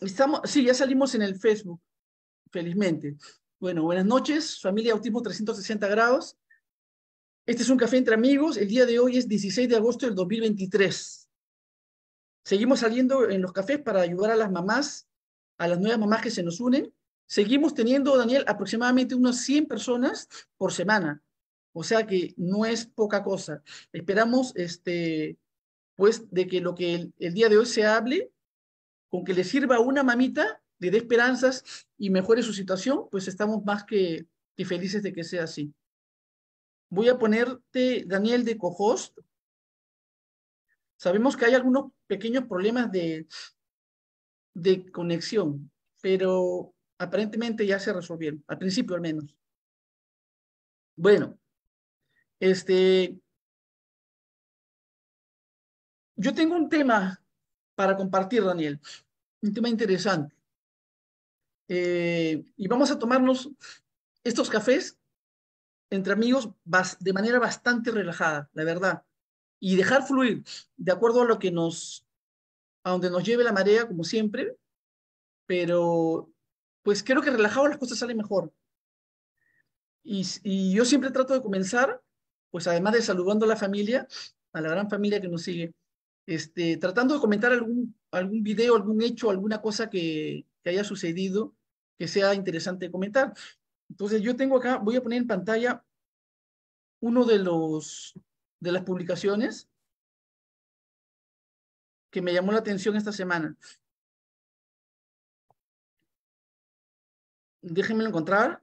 Estamos, sí, ya salimos en el Facebook, felizmente. Bueno, buenas noches, familia Autismo 360 grados. Este es un café entre amigos. El día de hoy es 16 de agosto del 2023. Seguimos saliendo en los cafés para ayudar a las mamás, a las nuevas mamás que se nos unen. Seguimos teniendo, Daniel, aproximadamente unas 100 personas por semana. O sea que no es poca cosa. Esperamos, este, pues, de que lo que el día de hoy se hable con que le sirva una mamita, le dé esperanzas y mejore su situación, pues estamos más que, felices de que sea así. Voy a ponerte, Daniel, de cohost. Sabemos que hay algunos pequeños problemas de, de conexión, pero aparentemente ya se resolvieron, al principio al menos. Bueno, este, yo tengo un tema para compartir, Daniel un tema interesante. Eh, y vamos a tomarnos estos cafés entre amigos de manera bastante relajada, la verdad, y dejar fluir de acuerdo a lo que nos, a donde nos lleve la marea, como siempre, pero pues creo que relajado las cosas salen mejor. y yo siempre trato de comenzar, pues además de saludando a la familia, a la gran familia que nos sigue, este, tratando de comentar algún, algún video, algún hecho, alguna cosa que, haya sucedido que sea interesante comentar. Entonces yo tengo acá, voy a poner en pantalla uno de los de las publicaciones que me llamó la atención esta semana. déjenme encontrar.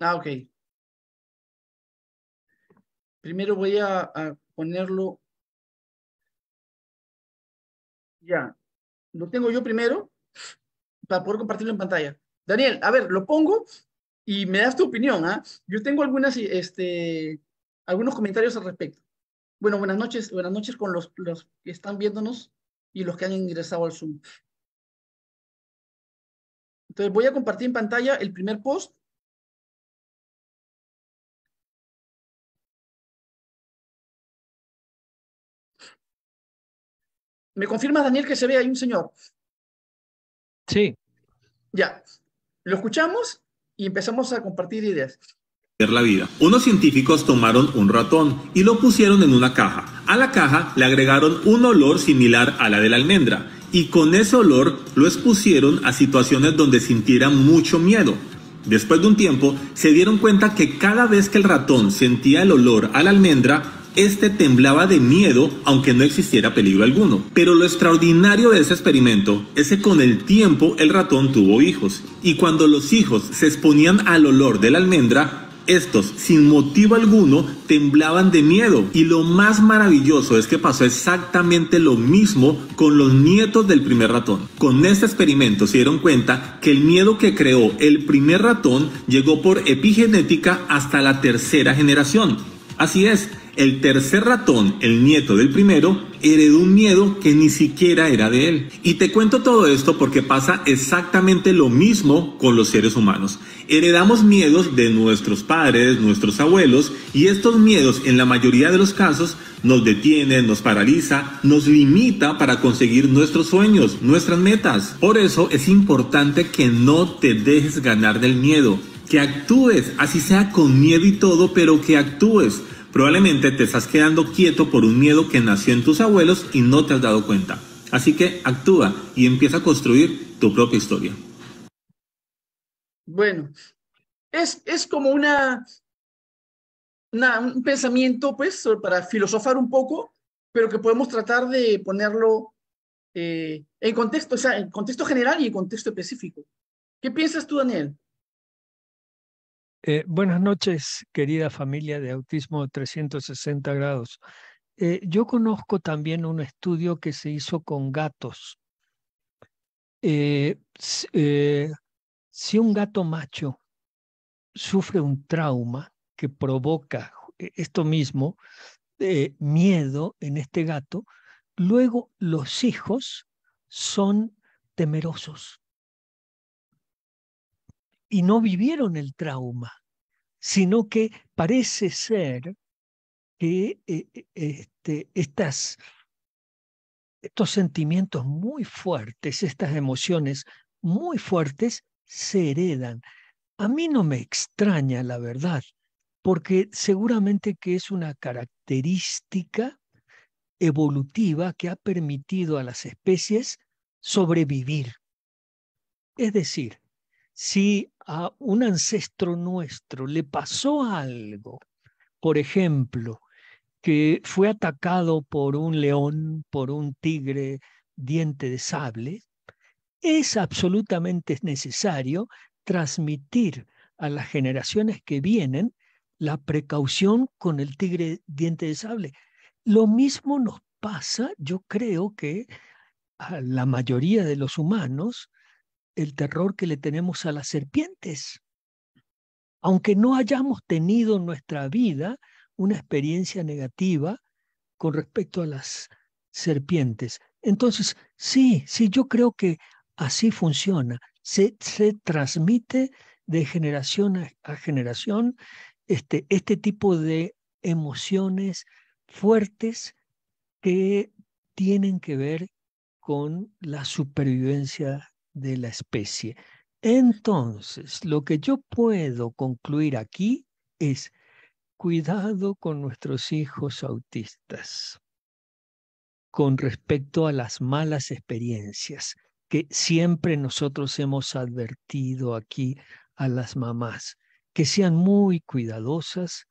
Ah, ok. Primero voy a, ponerlo. Ya. Lo tengo yo primero para poder compartirlo en pantalla. Daniel, a ver, lo pongo y me das tu opinión. ¿ah? Yo tengo algunas, este, algunos comentarios al respecto. Bueno, buenas noches, buenas noches con los, los que están viéndonos y los que han ingresado al Zoom. Entonces voy a compartir en pantalla el primer post ¿Me confirma, Daniel, que se ve ahí un señor? Sí. Ya. Lo escuchamos y empezamos a compartir ideas. La vida. Unos científicos tomaron un ratón y lo pusieron en una caja. A la caja le agregaron un olor similar a la de la almendra y con ese olor lo expusieron a situaciones donde sintieran mucho miedo. Después de un tiempo, se dieron cuenta que cada vez que el ratón sentía el olor a la almendra, este temblaba de miedo aunque no existiera peligro alguno. Pero lo extraordinario de ese experimento es que con el tiempo el ratón tuvo hijos y cuando los hijos se exponían al olor de la almendra, estos, sin motivo alguno, temblaban de miedo. Y lo más maravilloso es que pasó exactamente lo mismo con los nietos del primer ratón. Con este experimento se dieron cuenta que el miedo que creó el primer ratón llegó por epigenética hasta la tercera generación. Así es, el tercer ratón, el nieto del primero, heredó un miedo que ni siquiera era de él. Y te cuento todo esto porque pasa exactamente lo mismo con los seres humanos. Heredamos miedos de nuestros padres, nuestros abuelos, y estos miedos en la mayoría de los casos nos detienen, nos paraliza, nos limita para conseguir nuestros sueños, nuestras metas. Por eso es importante que no te dejes ganar del miedo, que actúes, así sea con miedo y todo, pero que actúes Probablemente te estás quedando quieto por un miedo que nació en tus abuelos y no te has dado cuenta. Así que actúa y empieza a construir tu propia historia. Bueno, es, es como una, un pensamiento, pues, para filosofar un poco, pero que podemos tratar de ponerlo eh, en contexto, o sea, en contexto general y en contexto específico. ¿Qué piensas tú, Daniel? Eh, buenas noches, querida familia de Autismo 360 grados. Eh, yo conozco también un estudio que se hizo con gatos. Eh, si un gato macho sufre un trauma que provoca e, esto mismo, miedo en este gato, luego los hijos son temerosos y no vivieron el trauma, sino que parece ser que eh, eh, este, estos sentimientos muy fuertes, estas emociones muy fuertes, se heredan. A mí no me extraña la verdad, porque seguramente que es una característica evolutiva que ha permitido a las especies sobrevivir. Es decir, si a un ancestro nuestro le pasó algo, por ejemplo, que fue atacado por un león, por un tigre diente de sable, es absolutamente necesario transmitir a las generaciones que vienen la precaución con el tigre diente de sable. Lo mismo nos pasa, yo creo que a la mayoría de los humanos, el terror que le tenemos a las serpientes. Aunque no hayamos tenido en nuestra vida una experiencia negativa con respecto a las serpientes. Entonces, sí, sí, yo creo que así funciona. Se, transmite de generación a, generación este, este tipo de emociones fuertes que tienen que ver con la supervivencia de la especie. Entonces, lo que yo puedo concluir aquí es cuidado con nuestros hijos autistas con respecto a las malas experiencias que siempre nosotros hemos advertido aquí a las mamás, que sean muy cuidadosas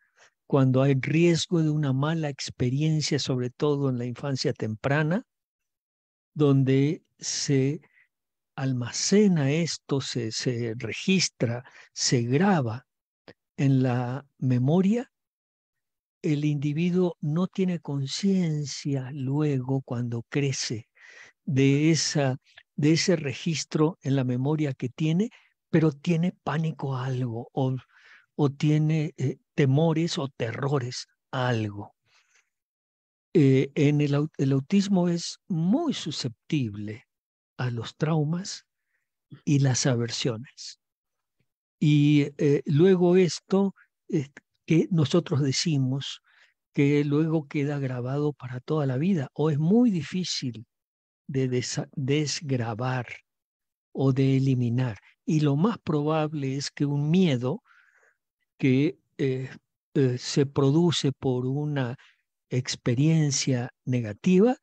cuando hay riesgo de una mala experiencia, sobre todo en la infancia temprana, donde se almacena esto, se, se registra, se graba en la memoria, el individuo no tiene conciencia luego cuando crece de, esa, de ese registro en la memoria que tiene, pero tiene pánico algo o, o tiene eh, temores o terrores algo. Eh, en el, el autismo es muy susceptible a los traumas y las aversiones. Y eh, luego esto eh, que nosotros decimos que luego queda grabado para toda la vida o es muy difícil de desgrabar o de eliminar. Y lo más probable es que un miedo que eh, se produce por una experiencia negativa,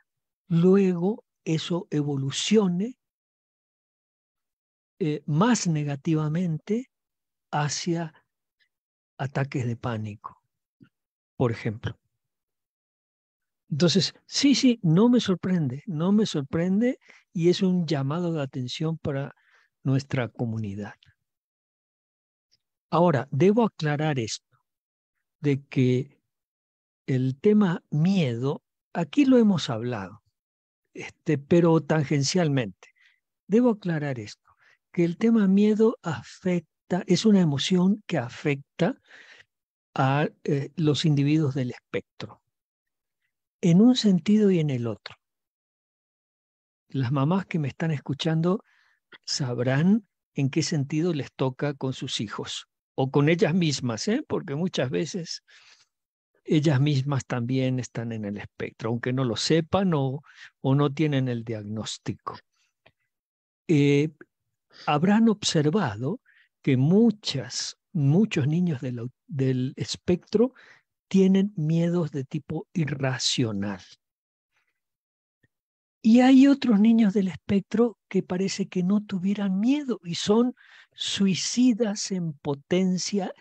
luego eso evolucione eh, más negativamente hacia ataques de pánico, por ejemplo. Entonces, sí, sí, no me sorprende, no me sorprende y es un llamado de atención para nuestra comunidad. Ahora, debo aclarar esto, de que el tema miedo, aquí lo hemos hablado. Este, pero tangencialmente. Debo aclarar esto, que el tema miedo afecta, es una emoción que afecta a eh, los individuos del espectro, en un sentido y en el otro. Las mamás que me están escuchando sabrán en qué sentido les toca con sus hijos o con ellas mismas, ¿eh? porque muchas veces ellas mismas también están en el espectro, aunque no lo sepan o, no tienen el diagnóstico. Eh, habrán observado que muchas, muchos niños del espectro tienen miedos de tipo irracional. Y hay otros niños del espectro que parece que no tuvieran miedo y son suicidas en potencia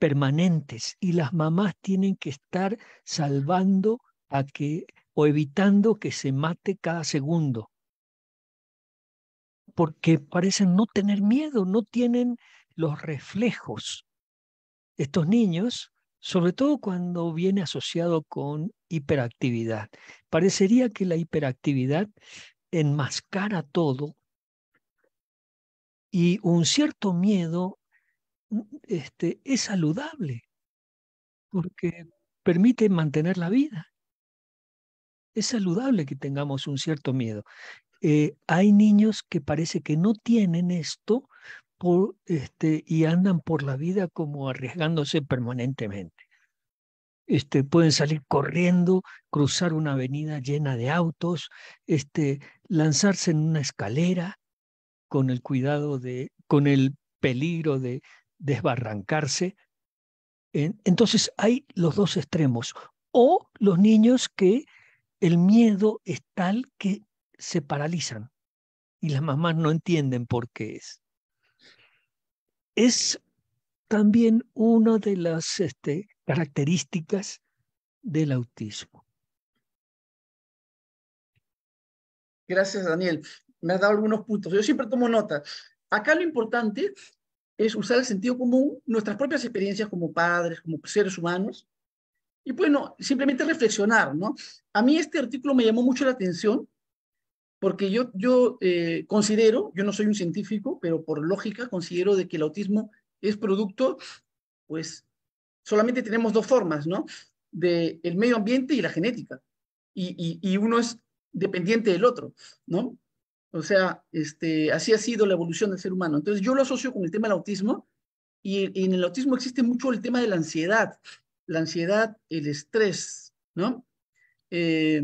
permanentes y las mamás tienen que estar salvando a que o evitando que se mate cada segundo. Porque parecen no tener miedo, no tienen los reflejos. Estos niños, sobre todo cuando viene asociado con hiperactividad, parecería que la hiperactividad enmascara todo y un cierto miedo este, es saludable, porque permite mantener la vida. Es saludable que tengamos un cierto miedo. Eh, hay niños que parece que no tienen esto por, este, y andan por la vida como arriesgándose permanentemente. Este, pueden salir corriendo, cruzar una avenida llena de autos, este, lanzarse en una escalera con el cuidado de, con el peligro de desbarrancarse. Entonces hay los dos extremos. O los niños que el miedo es tal que se paralizan y las mamás no entienden por qué es. Es también una de las este, características del autismo. Gracias, Daniel. Me has dado algunos puntos. Yo siempre tomo nota. Acá lo importante es usar el sentido común, nuestras propias experiencias como padres, como seres humanos, y bueno, pues, simplemente reflexionar, ¿no? A mí este artículo me llamó mucho la atención porque yo, yo eh, considero, yo no soy un científico, pero por lógica considero de que el autismo es producto, pues solamente tenemos dos formas, ¿no? De el medio ambiente y la genética. y uno es dependiente del otro, ¿no? O sea, este, así ha sido la evolución del ser humano. Entonces yo lo asocio con el tema del autismo y, en el autismo existe mucho el tema de la ansiedad, la ansiedad, el estrés, ¿no? Eh,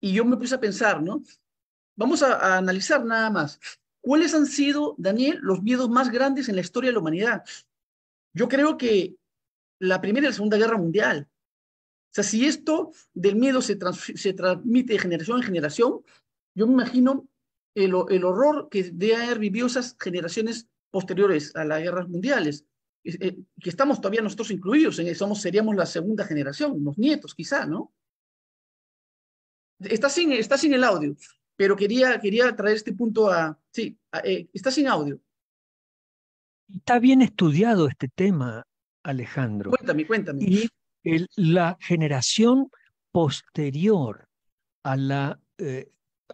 y yo me puse a pensar, ¿no? Vamos a, analizar nada más. ¿Cuáles han sido, Daniel, los miedos más grandes en la historia de la humanidad? Yo creo que la Primera y la Segunda Guerra Mundial. O sea, si esto del miedo se, se transmite de generación en generación, yo me imagino el, horror que de haber vivido esas generaciones posteriores a las guerras mundiales, eh, que estamos todavía nosotros incluidos, en, eh, somos, seríamos la segunda generación, los nietos quizá, ¿no? Está sin, está sin el audio, pero quería, quería traer este punto a... Sí, eh, está sin audio. Está bien estudiado este tema, Alejandro. Cuéntame, cuéntame. Y la generación posterior a la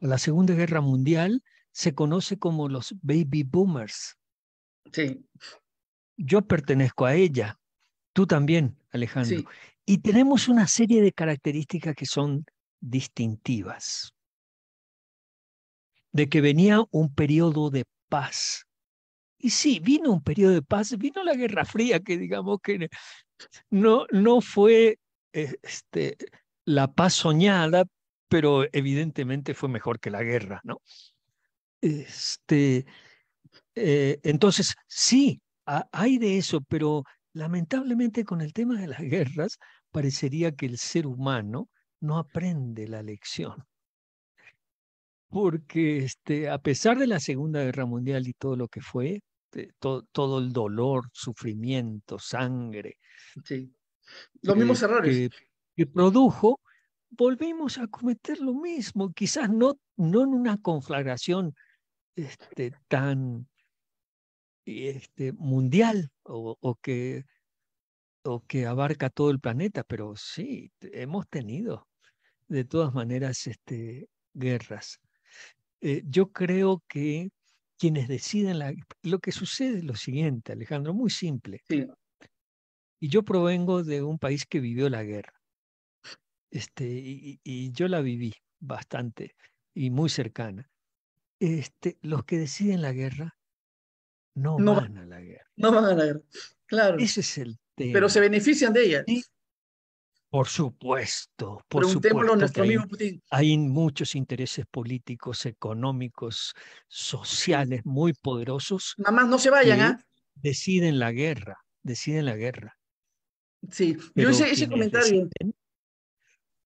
la Segunda Guerra Mundial se conoce como los baby boomers. Sí. Yo pertenezco a ella, tú también, Alejandro. Y tenemos una serie de características que son distintivas. De que venía un periodo de paz. Y sí, vino un periodo de paz, vino la Guerra Fría, que digamos que no, no fue este, la paz soñada, pero evidentemente fue mejor que la guerra, ¿no? Este, eh, entonces, sí, hay de eso, pero lamentablemente con el tema de las guerras parecería que el ser humano no aprende la lección. Porque este, a pesar de la Segunda Guerra Mundial y todo lo que fue, eh, todo el dolor, sufrimiento, sangre. Sí. Los mismos eh, errores. que produjo, volvemos a cometer lo mismo, quizás no, no en una conflagración este, tan este, mundial o, que, o que abarca todo el planeta, pero sí, hemos tenido de todas maneras este, guerras. Eh, yo creo que quienes deciden lo que sucede es lo siguiente, Alejandro, muy simple. Y yo provengo de un país que vivió la guerra. Este, y, yo la viví bastante y muy cercana. Este, los que deciden la guerra no, van a la guerra. No van a la guerra, claro. Ese es el tema. Pero se benefician de ella. por supuesto, por Nuestro hay, amigo Putin. hay muchos intereses políticos, económicos, sociales muy poderosos. Nada más no se vayan, ¿ah? Deciden la guerra, deciden la guerra. Sí, yo ese comentario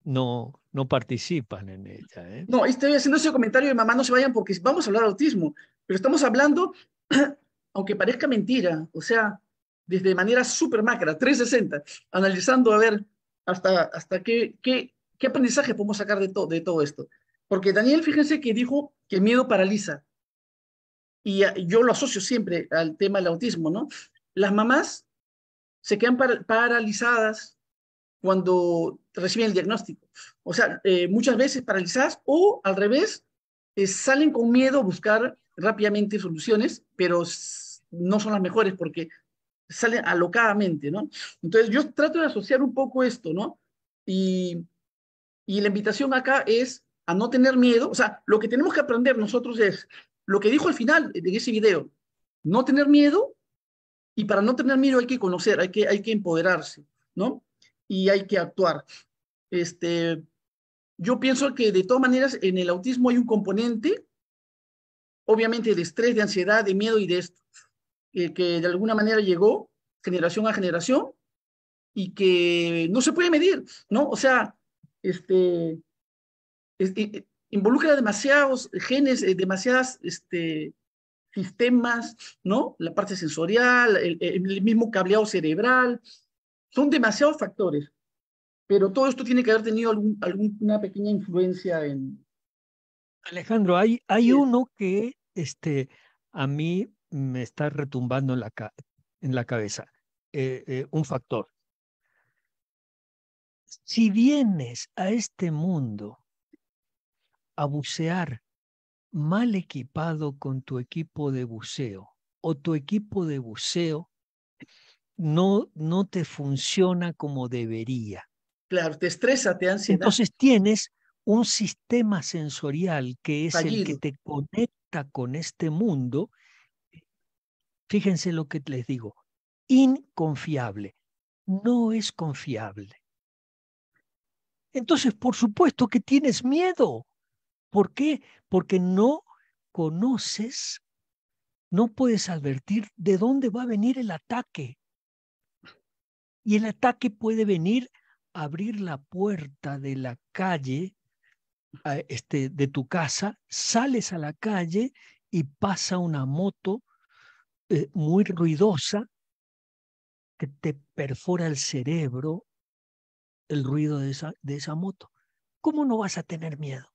no, no participan en ella. ¿eh? No, estoy haciendo ese comentario de mamá, no se vayan porque vamos a hablar de autismo, pero estamos hablando, aunque parezca mentira, o sea, desde manera súper macra, 360, analizando a ver hasta, hasta qué, qué, qué aprendizaje podemos sacar de, de todo esto. Porque Daniel, fíjense que dijo que el miedo paraliza. Y yo lo asocio siempre al tema del autismo, ¿no? Las mamás se quedan paralizadas cuando reciben el diagnóstico. O sea, eh, muchas veces paralizadas o al revés, eh, salen con miedo a buscar rápidamente soluciones, pero no son las mejores porque salen alocadamente, ¿no? Entonces yo trato de asociar un poco esto, ¿no? Y, y la invitación acá es a no tener miedo, o sea, lo que tenemos que aprender nosotros es lo que dijo al final de ese video, no tener miedo y para no tener miedo hay que conocer, hay que, hay que empoderarse, ¿no? y hay que actuar. Este, yo pienso que de todas maneras en el autismo hay un componente, obviamente de estrés, de ansiedad, de miedo y de esto, que de alguna manera llegó generación a generación y que no se puede medir, ¿no? O sea, este, involucra demasiados genes, demasiados eh, demasiadas este, sistemas, ¿no? La parte sensorial, el, el, mismo cableado cerebral, son demasiados factores, pero todo esto tiene que haber tenido alguna pequeña influencia en... Alejandro, hay, hay uno que este, a mí me está retumbando en la, en la cabeza, eh, eh, un factor. Si vienes a este mundo a bucear mal equipado con tu equipo de buceo o tu equipo de buceo no, no te funciona como debería. Claro, te estresa, te ansiedad. Entonces tienes un sistema sensorial que es el que te conecta con este mundo. Fíjense lo que les digo, inconfiable, no es confiable. Entonces, por supuesto que tienes miedo. ¿Por qué? Porque no conoces, no puedes advertir de dónde va a venir el ataque. Y el ataque puede venir a abrir la puerta de la calle, este, de tu casa, sales a la calle y pasa una moto eh, muy ruidosa que te perfora el cerebro el ruido de esa, de esa moto. ¿Cómo no vas a tener miedo?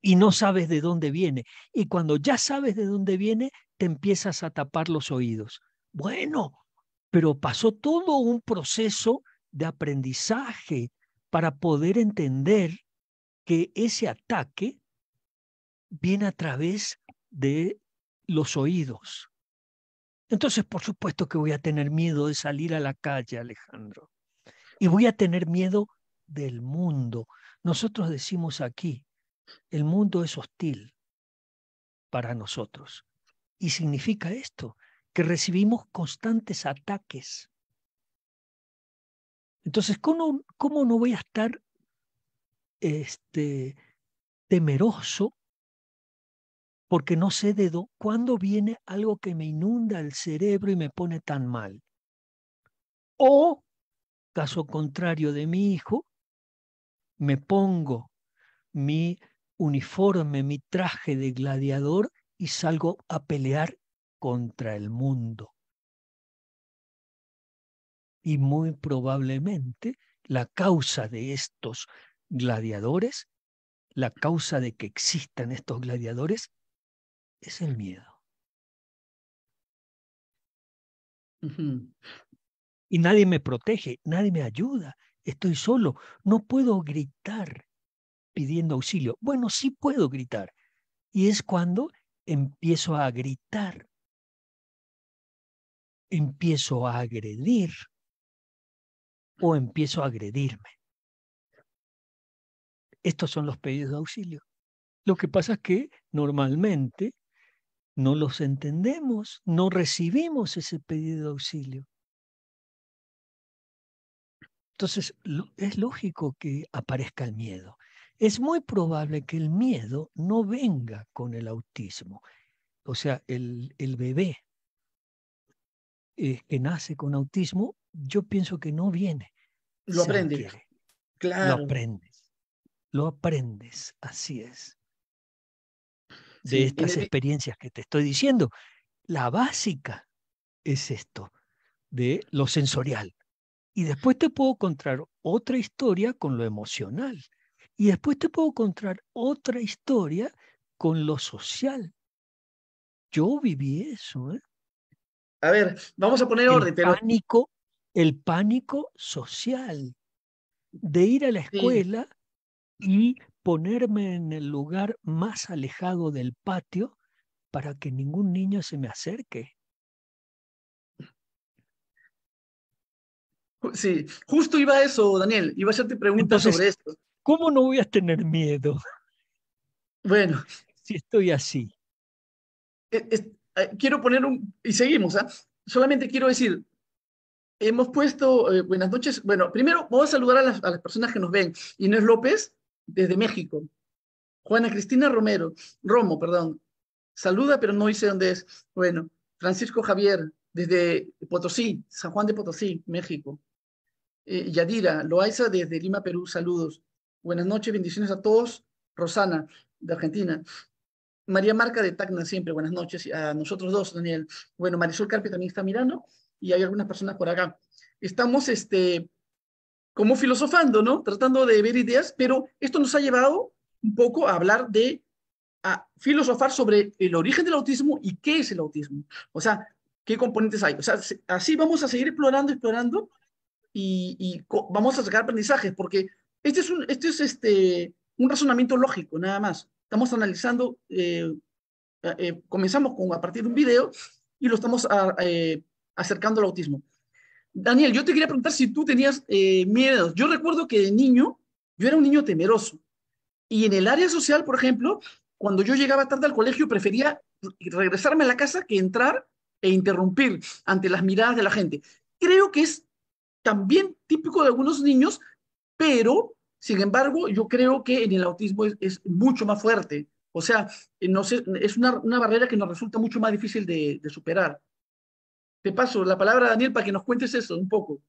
Y no sabes de dónde viene. Y cuando ya sabes de dónde viene, te empiezas a tapar los oídos. Bueno, pero pasó todo un proceso de aprendizaje para poder entender que ese ataque viene a través de los oídos. Entonces, por supuesto que voy a tener miedo de salir a la calle, Alejandro. Y voy a tener miedo del mundo. Nosotros decimos aquí, el mundo es hostil para nosotros. Y significa esto, que recibimos constantes ataques. Entonces, ¿cómo, no voy a estar este, temeroso porque no sé de dónde, cuándo viene algo que me inunda el cerebro y me pone tan mal? O, caso contrario de mi hijo, me pongo mi uniforme, mi traje de gladiador y salgo a pelear contra el mundo. Y muy probablemente la causa de estos gladiadores, la causa de que existan estos gladiadores, es el miedo. Y nadie me protege, nadie me ayuda, estoy solo, no puedo gritar pidiendo auxilio. Bueno, sí puedo gritar. Y es cuando empiezo a gritar empiezo a agredir o empiezo a agredirme. Estos son los pedidos de auxilio. Lo que pasa es que normalmente no los entendemos, no recibimos ese pedido de auxilio. Entonces, es lógico que aparezca el miedo. Es muy probable que el miedo no venga con el autismo. O sea, el, bebé eh, que nace con autismo, yo pienso que no viene. Lo aprendes. Lo aprendes. Lo aprendes, así es. De estas experiencias que te estoy diciendo, la básica es esto, de lo sensorial. Y después te puedo contar otra historia con lo emocional. Y después te puedo contar otra historia con lo social. Yo viví eso. ¿eh? A ver, vamos a poner orden. Pánico, el pánico social de ir a la escuela y ponerme en el lugar más alejado del patio para que ningún niño se me acerque. Sí, justo iba a eso, Daniel, iba a hacerte preguntas sobre esto. ¿Cómo no voy a tener miedo? Bueno. Si estoy así. Eh, Ah, quiero poner un, y seguimos, ¿ah? solamente quiero decir, hemos puesto, eh, buenas noches, bueno, primero voy a saludar a las, personas que nos ven. Inés López, desde México. Juana Cristina Romero, Romo, perdón, saluda, pero no dice dónde es. Bueno, Francisco Javier, desde Potosí, San Juan de Potosí, México. Eh, Yadira, Loaiza, desde Lima, Perú, saludos. Buenas noches, bendiciones a todos. Rosana, de Argentina. María Marca de Tacna, siempre buenas noches a nosotros dos, Daniel. Bueno, Marisol Carpe también está mirando y hay algunas personas por acá. Estamos este, como filosofando, ¿no? Tratando de ver ideas, pero esto nos ha llevado un poco a hablar de, a filosofar sobre el origen del autismo y qué es el autismo. O sea, qué componentes hay. O sea, así vamos a seguir explorando, explorando y, vamos a sacar aprendizajes, porque este es este es este, un razonamiento lógico, nada más. Estamos analizando, eh, eh, eh, comenzamos con, a partir de un video y lo estamos ah, acercando al autismo. Daniel, yo te quería preguntar si tú tenías miedos. Yo recuerdo que de niño, yo era un niño temeroso. Y en el área social, por ejemplo, cuando yo llegaba tarde al colegio, prefería regresarme a la casa que entrar e interrumpir ante las miradas de la gente. Creo que es también típico de algunos niños, pero sin embargo, yo creo que en el autismo es, mucho más fuerte. O sea, eh, es una, barrera que nos resulta mucho más difícil de, superar. Te paso la palabra Daniel para que nos cuentes eso un poco.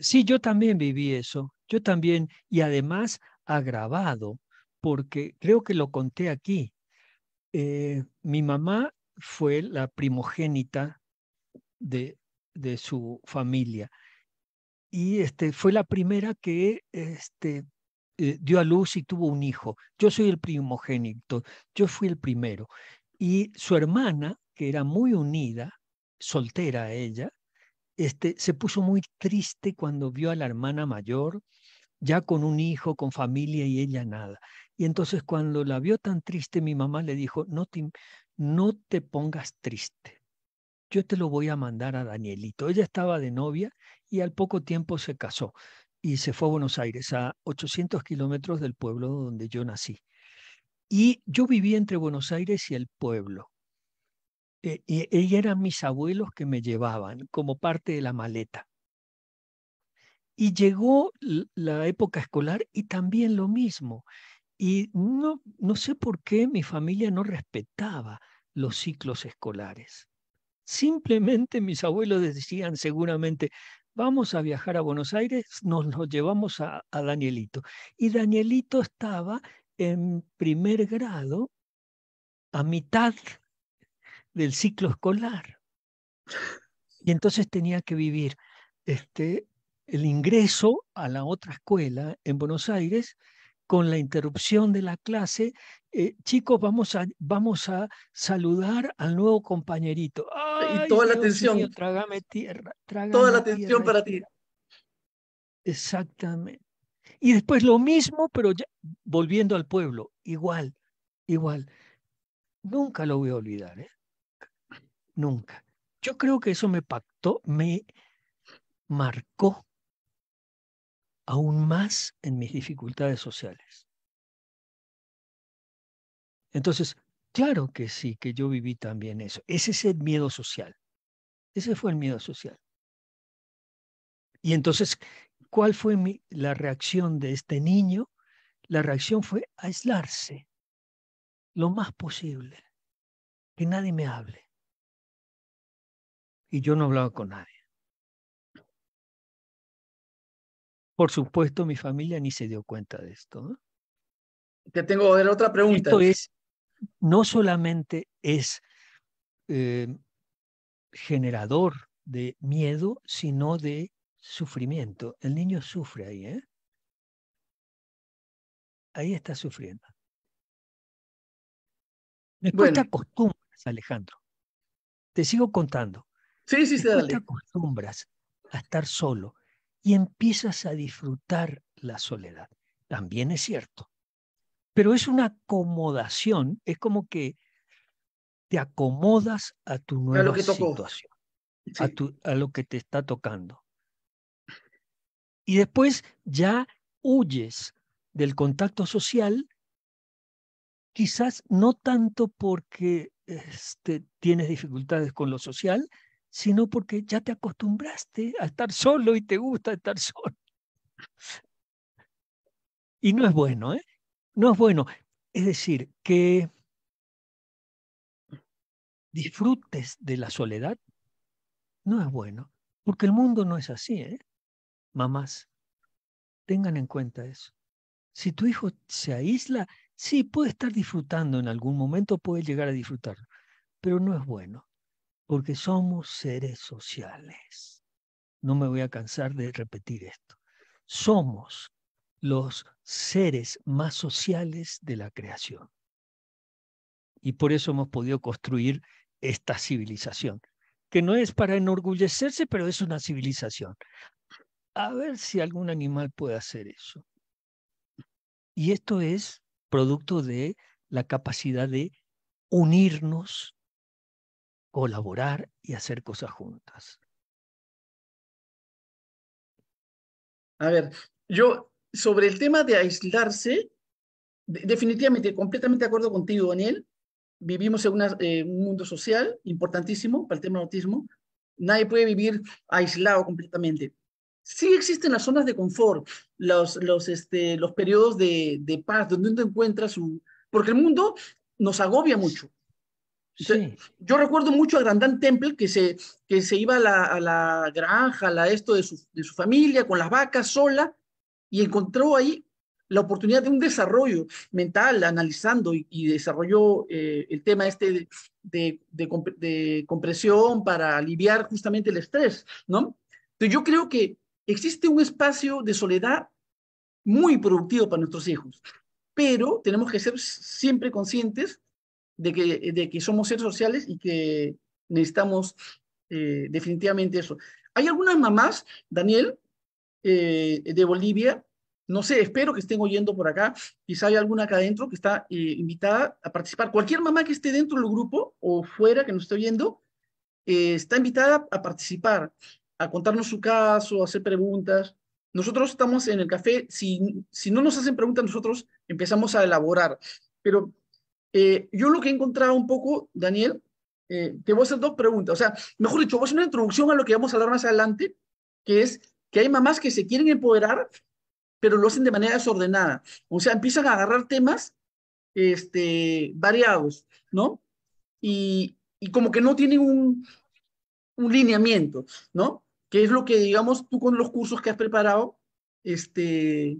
Sí, yo también viví eso. Yo también, y además agravado, porque creo que lo conté aquí. Eh, mi mamá fue la primogénita de su familia y este, fue la primera que este, eh, dio a luz y tuvo un hijo. Yo soy el primogénito, yo fui el primero. Y su hermana, que era muy unida, soltera ella, este, se puso muy triste cuando vio a la hermana mayor, ya con un hijo, con familia y ella nada. Y entonces cuando la vio tan triste, mi mamá le dijo, no te, no te pongas triste, yo te lo voy a mandar a Danielito. Ella estaba de novia y al poco tiempo se casó y se fue a Buenos Aires, a 800 kilómetros del pueblo donde yo nací. Y yo vivía entre Buenos Aires y el pueblo. y, eh, eh, eran mis abuelos que me llevaban como parte de la maleta. Y llegó la época escolar y también lo mismo. Y no, no sé por qué mi familia no respetaba los ciclos escolares. Simplemente mis abuelos decían seguramente, vamos a viajar a Buenos Aires, nos lo llevamos a, a Danielito. Y Danielito estaba en primer grado, a mitad del ciclo escolar. Y entonces tenía que vivir este, el ingreso a la otra escuela en Buenos Aires con la interrupción de la clase, eh, chicos, vamos a, vamos a saludar al nuevo compañerito. y toda la atención. trágame tierra. Trágame toda la atención para ti. Exactamente. Y después lo mismo, pero ya, volviendo al pueblo, igual, igual. Nunca lo voy a olvidar, ¿eh? Nunca. Yo creo que eso me pactó, me marcó aún más en mis dificultades sociales. Entonces, claro que sí, que yo viví también eso. Ese es el miedo social. Ese fue el miedo social. Y entonces, ¿cuál fue la reacción de este niño? La reacción fue aislarse lo más posible, que nadie me hable. Y yo no hablaba con nadie. Por supuesto, mi familia ni se dio cuenta de esto. ¿no? Te tengo otra pregunta. Esto es, no solamente es em, generador de miedo, sino de sufrimiento. El niño sufre ahí, ¿eh? Ahí está sufriendo. Después te Alejandro. Te sigo contando. Sí, sí, te acostumbras a estar solo y empiezas a disfrutar la soledad. También es cierto. Pero es una acomodación, es como que te acomodas a tu nueva situación, a, a lo que te está tocando. Y después ya huyes del contacto social, quizás no tanto porque este, tienes dificultades con lo social, sino porque ya te acostumbraste a estar solo y te gusta estar solo. Y no es bueno, ¿eh? No es bueno. Es decir, que disfrutes de la soledad no es bueno, porque el mundo no es así, ¿eh? Mamás, tengan en cuenta eso. Si tu hijo se aísla, sí, puede estar disfrutando en algún momento, puede llegar a disfrutar, pero no es bueno porque somos seres sociales. No me voy a cansar de repetir esto. Somos los seres más sociales de la creación. Y por eso hemos podido construir esta civilización, que no es para enorgullecerse, pero es una civilización. A ver si algún animal puede hacer eso. Y esto es producto de la capacidad de unirnos colaborar y hacer cosas juntas. A ver, yo sobre el tema de aislarse, definitivamente, completamente de acuerdo contigo, Daniel. Vivimos en eh, un mundo social importantísimo para el tema del autismo. Nadie puede vivir aislado completamente. Sí existen las zonas de confort, los, los, este, los periodos de, de paz, donde uno encuentra su... Porque el mundo nos agobia mucho. Yo recuerdo mucho a Grandán Temple que se, que se iba a la, granja, a esto de su, de su, familia, con las vacas sola, y encontró ahí la oportunidad de un desarrollo mental, analizando y, desarrolló eh, el tema este de, compresión para aliviar justamente el estrés, ¿no? Entonces yo creo que existe un espacio de soledad muy productivo para nuestros hijos, pero tenemos que ser siempre conscientes de que, de que somos seres sociales y que necesitamos eh, definitivamente eso. Hay algunas mamás, Daniel, eh, de Bolivia, no sé, espero que estén oyendo por acá, quizá hay alguna acá adentro que está eh, invitada a participar. Cualquier mamá que esté dentro del grupo o fuera que nos esté oyendo, está invitada a participar, a contarnos su caso, a hacer preguntas. Nosotros estamos en el café, si, si no nos hacen preguntas, nosotros empezamos a elaborar, pero eh, yo lo que he encontrado un poco, Daniel, eh, te voy a hacer dos preguntas. O sea, mejor dicho, voy a hacer una introducción a lo que vamos a hablar más adelante, que es que hay mamás que se quieren empoderar, pero lo hacen de manera desordenada. O sea, empiezan a agarrar temas este, variados, ¿no? Y, como que no tienen un, un lineamiento, ¿no? Que es lo que, digamos, tú con los cursos que has preparado, este,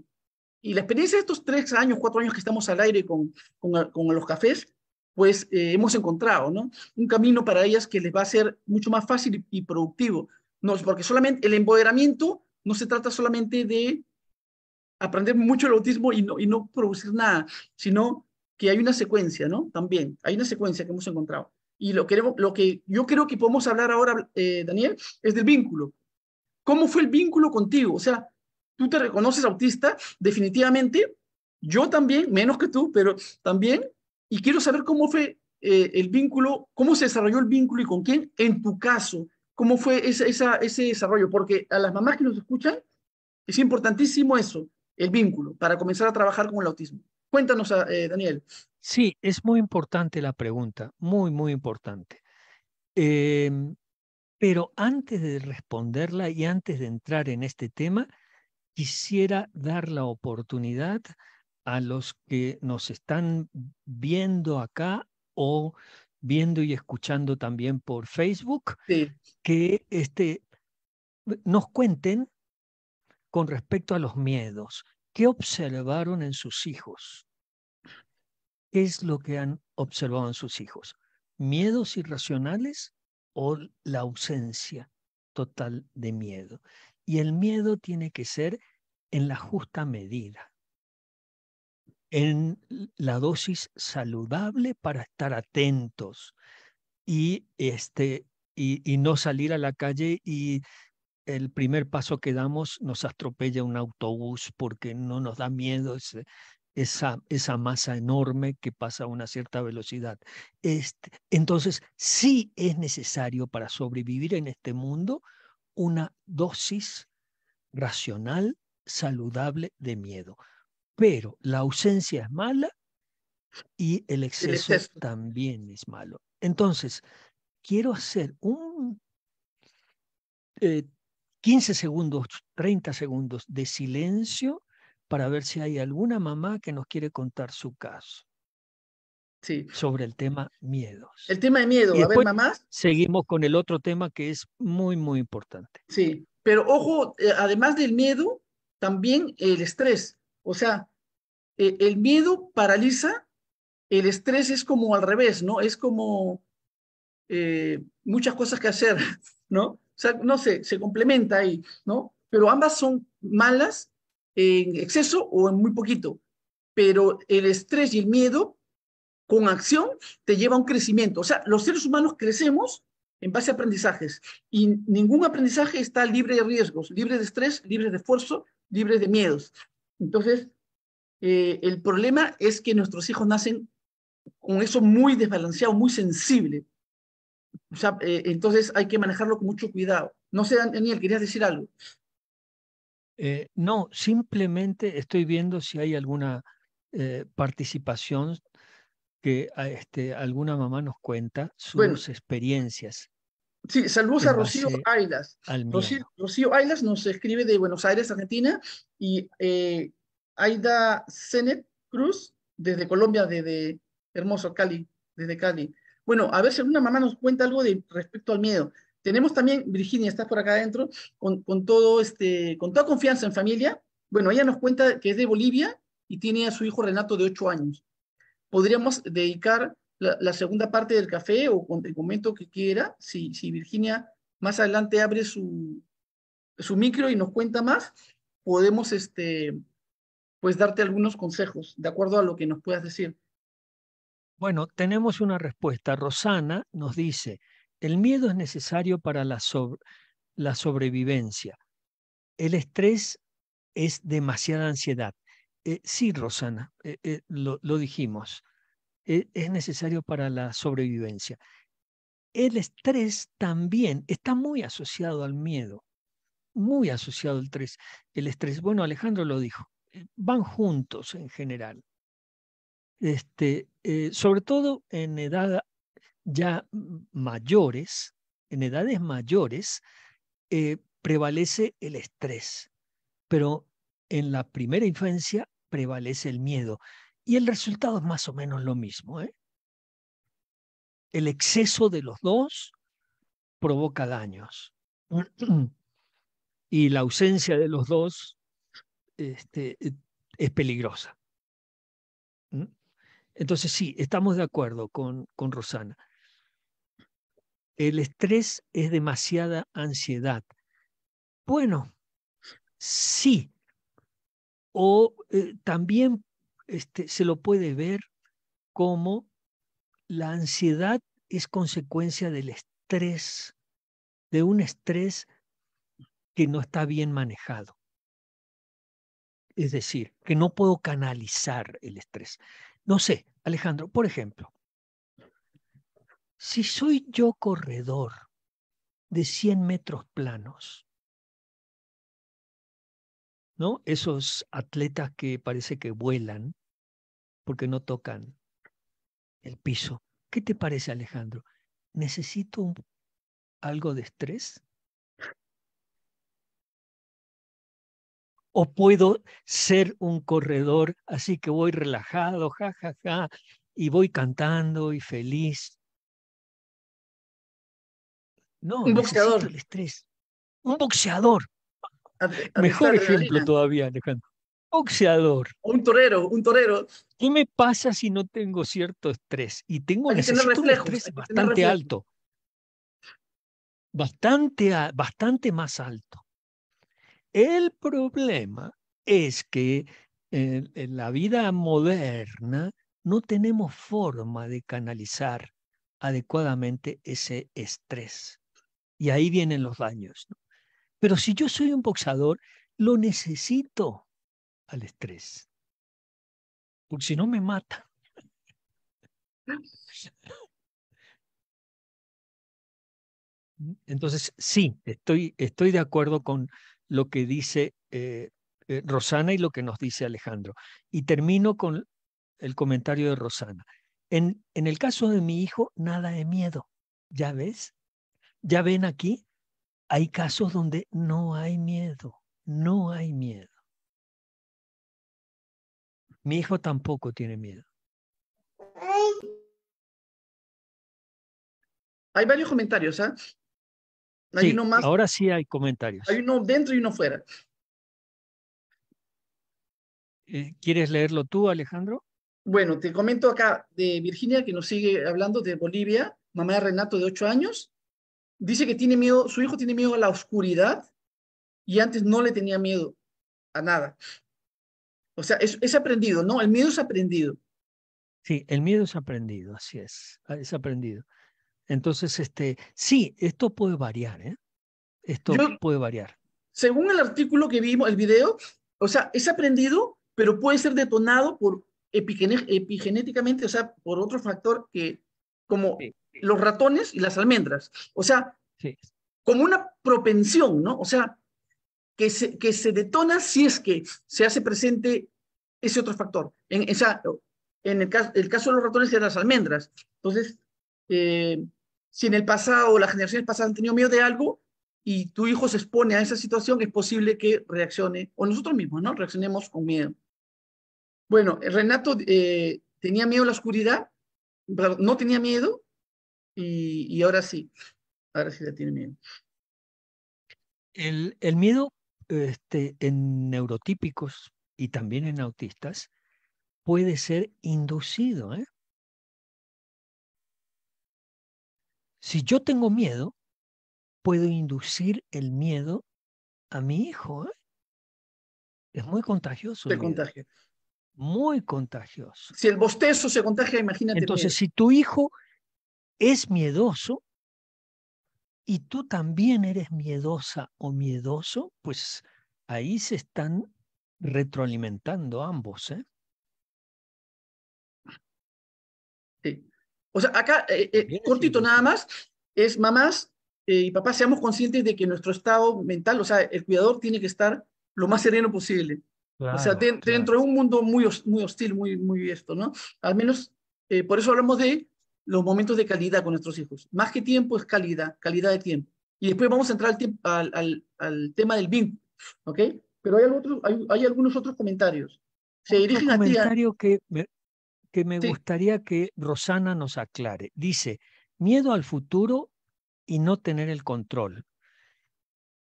y la experiencia de estos tres años, cuatro años que estamos al aire con, con, los cafés, pues eh, hemos encontrado ¿no? un camino para ellas que les va a ser mucho más fácil y, productivo. No, porque solamente el empoderamiento no se trata solamente de aprender mucho el autismo y no, y no producir nada, sino que hay una secuencia, ¿no? También hay una secuencia que hemos encontrado. Y lo, queremos, lo que yo creo que podemos hablar ahora, eh, Daniel, es del vínculo. ¿Cómo fue el vínculo contigo? O sea, tú te reconoces autista, definitivamente, yo también, menos que tú, pero también, y quiero saber cómo fue eh, el vínculo, cómo se desarrolló el vínculo y con quién, en tu caso, cómo fue ese desarrollo, porque a las mamás que nos escuchan, es importantísimo eso, el vínculo, para comenzar a trabajar con el autismo. Cuéntanos, ah, eh, Daniel. Sí, es muy importante la pregunta, muy, muy importante. Em, pero antes de responderla y antes de entrar en este tema, quisiera dar la oportunidad a los que nos están viendo acá o viendo y escuchando también por Facebook, que este, nos cuenten con respecto a los miedos, qué observaron en sus hijos, qué es lo que han observado en sus hijos, miedos irracionales o la ausencia total de miedo. Y el miedo tiene que ser en la justa medida, en la dosis saludable para estar atentos y, este, y, no salir a la calle y el primer paso que damos nos atropella un autobús porque no nos da miedo esa, masa enorme que pasa a una cierta velocidad. Este, entonces, sí es necesario para sobrevivir en este mundo una dosis racional, saludable de miedo. Pero la ausencia es mala y el exceso, también es malo. Entonces, quiero hacer un 15 eh, segundos, 30 segundos de silencio para ver si hay alguna mamá que nos quiere contar su caso sobre el tema miedos. El tema de miedo, a ver, Seguimos con el otro tema que es muy, muy importante. Sí, pero ojo, eh, además del miedo, también el estrés. O sea, e-, el miedo paraliza, el estrés es como al revés, ¿no? Es como eh, muchas cosas que hacer, ¿no? O sea, no sé, se complementa ahí, ¿no? Pero ambas son malas en exceso o en muy poquito. Pero el estrés y el miedo con acción te lleva a un crecimiento. O sea, los seres humanos crecemos en base a aprendizajes y ningún aprendizaje está libre de riesgos, libre de estrés, libre de esfuerzo, libre de miedos. Entonces, eh, el problema es que nuestros hijos nacen con eso muy desbalanceado, muy sensible. O sea, eh, entonces hay que manejarlo con mucho cuidado. No sé, Daniel, ¿querías decir algo? Eh, no, simplemente estoy viendo si hay alguna participación que ah, este, alguna mamá nos cuenta sus experiencias. Sí, saludos a Rocío Ailas. Rocío, Ailas nos escribe de Buenos Aires, Argentina, y eh, Aida Zenet Cruz, desde Colombia, desde hermoso Cali, desde Cali. Bueno, a ver si alguna mamá nos cuenta algo de, respecto al miedo. Tenemos también, Virginia, está por acá adentro, con, con todo este, con toda confianza en familia. Bueno, ella nos cuenta que es de Bolivia y tiene a su hijo Renato de ocho años podríamos dedicar la, segunda parte del café o con el comento que quiera, si, Virginia más adelante abre su, micro y nos cuenta más, podemos este, pues darte algunos consejos de acuerdo a lo que nos puedas decir. Bueno, tenemos una respuesta. Rosana nos dice, el miedo es necesario para la sobrevivencia. El estrés es demasiada ansiedad. Eh, sí, Rosana, eh, eh, lo, dijimos, es necesario para la sobrevivencia. El estrés también está muy asociado al miedo, muy asociado al estrés. El estrés, bueno, Alejandro lo dijo, van juntos en general. Este, sobre todo en edad ya mayores, en edades mayores, prevalece el estrés, pero en la primera infancia prevalece el miedo. Y el resultado es más o menos lo mismo. ¿eh? El exceso de los dos provoca daños. Y la ausencia de los dos este, es peligrosa. ¿Mm? Entonces sí, estamos de acuerdo con, con Rosana. El estrés es demasiada ansiedad. Bueno, sí, o eh, también este, se lo puede ver como la ansiedad es consecuencia del estrés, de un estrés que no está bien manejado. Es decir, que no puedo canalizar el estrés. No sé, Alejandro, por ejemplo, si soy yo corredor de 100 metros planos, ¿no? Esos atletas que parece que vuelan porque no tocan el piso. ¿Qué te parece, Alejandro? ¿Necesito algo de estrés? ¿O puedo ser un corredor así que voy relajado, ja, ja, ja, y voy cantando y feliz? No, un boxeador. El estrés. Un boxeador. Mejor ejemplo todavía, Alejandro. Boxeador. Un torero, un torero. ¿Qué me pasa si no tengo cierto estrés? Y tengo un estrés bastante alto. Bastante, bastante más alto. El problema es que en, en la vida moderna no tenemos forma de canalizar adecuadamente ese estrés. Y ahí vienen los daños. ¿no? Pero si yo soy un boxador, lo necesito al estrés. Porque si no me mata. Entonces, sí, estoy, estoy de acuerdo con lo que dice eh, eh, Rosana y lo que nos dice Alejandro. Y termino con el comentario de Rosana. En, en el caso de mi hijo, nada de miedo. ¿Ya ves? ¿Ya ven aquí? hay casos donde no hay miedo, no hay miedo. Mi hijo tampoco tiene miedo. Hay varios comentarios, ¿eh? más. Ahora sí hay comentarios. Hay uno dentro y uno fuera. Eh, ¿Quieres leerlo tú, Alejandro? Bueno, te comento acá de Virginia, que nos sigue hablando de Bolivia, mamá de Renato de ocho años, dice que tiene miedo, su hijo tiene miedo a la oscuridad y antes no le tenía miedo a nada. O sea, es, aprendido, ¿no? El miedo es aprendido. Sí, el miedo es aprendido, así es, es aprendido. Entonces, este, sí, esto puede variar, ¿eh? Esto puede variar. Según el artículo que vimos, el video, o sea, es aprendido, pero puede ser detonado por epigenéticamente, o sea, por otro factor que, como los ratones y las almendras. O sea, como una propensión, ¿no? O sea, que se, que se detona si es que se hace presente ese otro factor. En, esa, en el, caso, el caso de los ratones y las almendras. Entonces, eh, si en el pasado las generaciones pasadas han tenido miedo de algo y tu hijo se expone a esa situación, es posible que reaccione, o nosotros mismos, ¿no? Reaccionemos con miedo. Bueno, Renato eh, tenía miedo a la oscuridad, no tenía miedo, y, ahora sí, ahora sí le tiene miedo. El, miedo este, en neurotípicos y también en autistas puede ser inducido. ¿eh? Si yo tengo miedo, puedo inducir el miedo a mi hijo. ¿eh? Es muy contagioso. Se ¿eh? contagia. Muy contagioso. Si el bostezo se contagia, imagínate. Entonces, si tu hijo es miedoso y tú también eres miedosa o miedoso, pues ahí se están retroalimentando ambos. ¿eh? O sea, acá, eh, eh, cortito nada más, es mamás eh, y papás, seamos conscientes de que nuestro estado mental, o sea, el cuidador tiene que estar lo más sereno posible. o sea, dentro de un mundo muy, muy hostil, muy, muy esto, ¿no? Al menos, por eso hablamos de los momentos de calidad con nuestros hijos. Más que tiempo es calidad, calidad de tiempo. Y después vamos a entrar al, tema del BIM ¿ok? Pero hay, hay, algunos otros comentarios. Se un comentario que me, gustaría que Rosana nos aclare. Dice, miedo al futuro y no tener el control.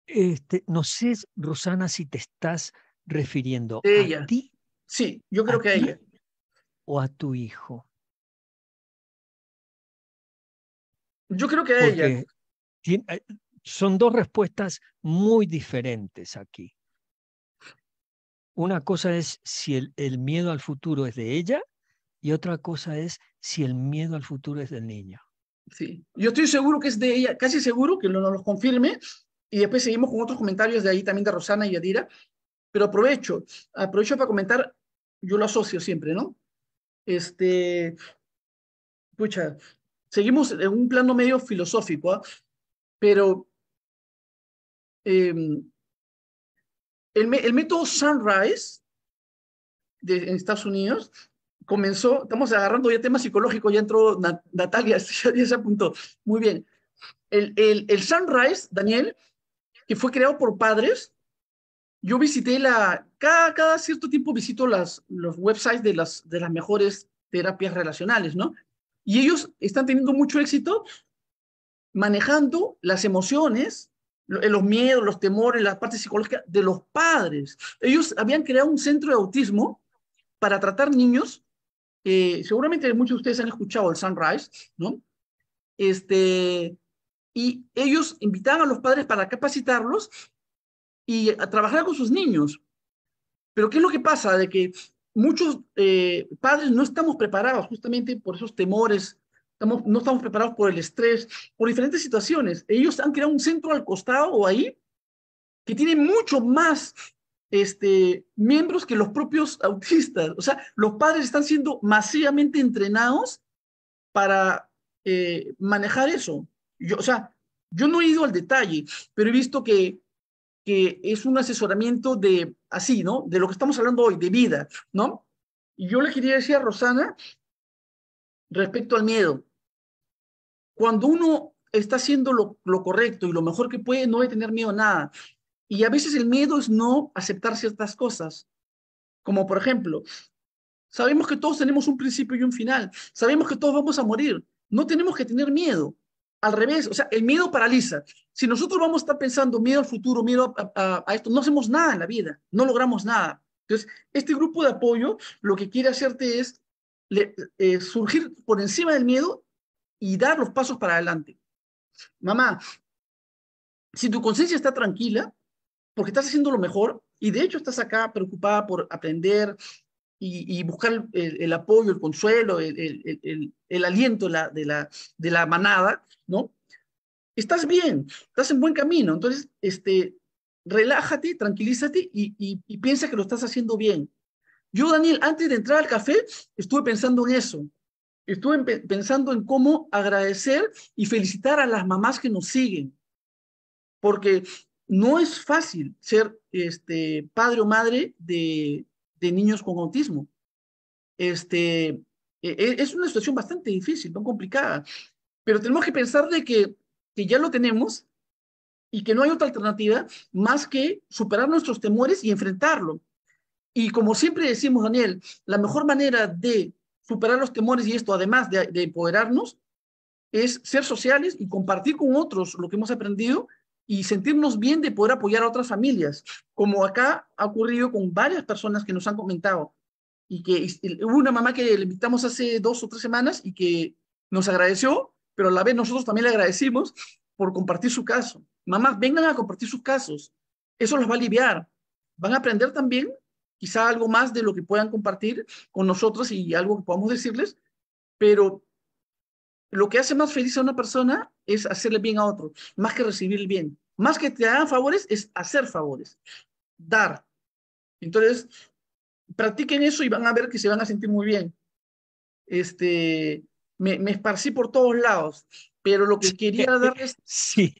Este, no sé, Rosana, si te estás refiriendo a ti. Sí, yo creo que a ella. O a tu hijo. Yo creo que ella. Eh, son dos respuestas muy diferentes aquí. Una cosa es si el, miedo al futuro es de ella y otra cosa es si el miedo al futuro es del niño. Sí, yo estoy seguro que es de ella, casi seguro que nos lo confirme, y después seguimos con otros comentarios de ahí también de Rosana y Adira pero aprovecho, aprovecho para comentar, yo lo asocio siempre, ¿no? Este, escucha seguimos en un plano medio filosófico, ¿ah? pero em, el, método Sunrise en Estados Unidos comenzó, estamos agarrando ya temas psicológicos, ya entró Natalia, ya, se apuntó, muy bien. El, el, Sunrise, Daniel, que fue creado por padres, yo visité la, cada, cierto tiempo visito las, los websites de las, de las mejores terapias relacionales, ¿no? Y ellos están teniendo mucho éxito manejando las emociones, eh, los miedos, los temores, las parte psicológica de los padres. Ellos habían creado un centro de autismo para tratar niños. seguramente muchos de ustedes han escuchado el Sunrise, ¿no? Este, y ellos invitaban a los padres para capacitarlos y a trabajar con sus niños. Pero ¿qué es lo que pasa? De que muchos eh, padres no estamos preparados justamente por esos temores, estamos, no estamos preparados por el estrés, por diferentes situaciones. Ellos han creado un centro al costado o ahí que tiene mucho más este, miembros que los propios autistas. O sea, los padres están siendo masivamente entrenados para eh, manejar eso. Yo, o sea, yo no he ido al detalle, pero he visto que que es un asesoramiento de, así, ¿no? De lo que estamos hablando hoy, de vida, ¿no? Y yo le quería decir a Rosana, respecto al miedo, cuando uno está haciendo lo, lo correcto y lo mejor que puede, no debe tener miedo a nada. Y a veces el miedo es no aceptar ciertas cosas. Como por ejemplo, sabemos que todos tenemos un principio y un final. Sabemos que todos vamos a morir. No tenemos que tener miedo al revés, o sea, el miedo paraliza. Si nosotros vamos a estar pensando miedo al futuro, miedo a, esto, no hacemos nada en la vida, no logramos nada. Entonces, este grupo de apoyo lo que quiere hacerte es eh, surgir por encima del miedo y dar los pasos para adelante. Mamá, si tu conciencia está tranquila, porque estás haciendo lo mejor, y de hecho estás acá preocupada por aprender, y, buscar el, apoyo, el consuelo, el, aliento de, la, manada, ¿no? Estás bien, estás en buen camino. Entonces, este, relájate, tranquilízate y, piensa que lo estás haciendo bien. Yo, Daniel, antes de entrar al café, estuve pensando en eso. Estuve pensando en cómo agradecer y felicitar a las mamás que nos siguen. Porque no es fácil ser este, padre o madre de, de niños con autismo. Este, e, e, es una situación bastante difícil, tan complicada, pero tenemos que pensar de que, ya lo tenemos y que no hay otra alternativa más que superar nuestros temores y enfrentarlo. Y como siempre decimos, Daniel, la mejor manera de superar los temores y esto, además de empoderarnos, es ser sociales y compartir con otros lo que hemos aprendido y sentirnos bien de poder apoyar a otras familias, como acá ha ocurrido con varias personas que nos han comentado y que hubo una mamá que le invitamos hace dos o tres semanas y que nos agradeció, pero a la vez nosotros también le agradecimos por compartir su caso. Mamás, vengan a compartir sus casos, eso los va a aliviar. Van a aprender también quizá algo más de lo que puedan compartir con nosotros y algo que podamos decirles, pero lo que hace más feliz a una persona es hacerle bien a otro, más que recibir bien. Más que te hagan favores es hacer favores, dar. Entonces, practiquen eso y van a ver que se van a sentir muy bien. Este, me, esparcí por todos lados, pero lo que quería darles... Sí.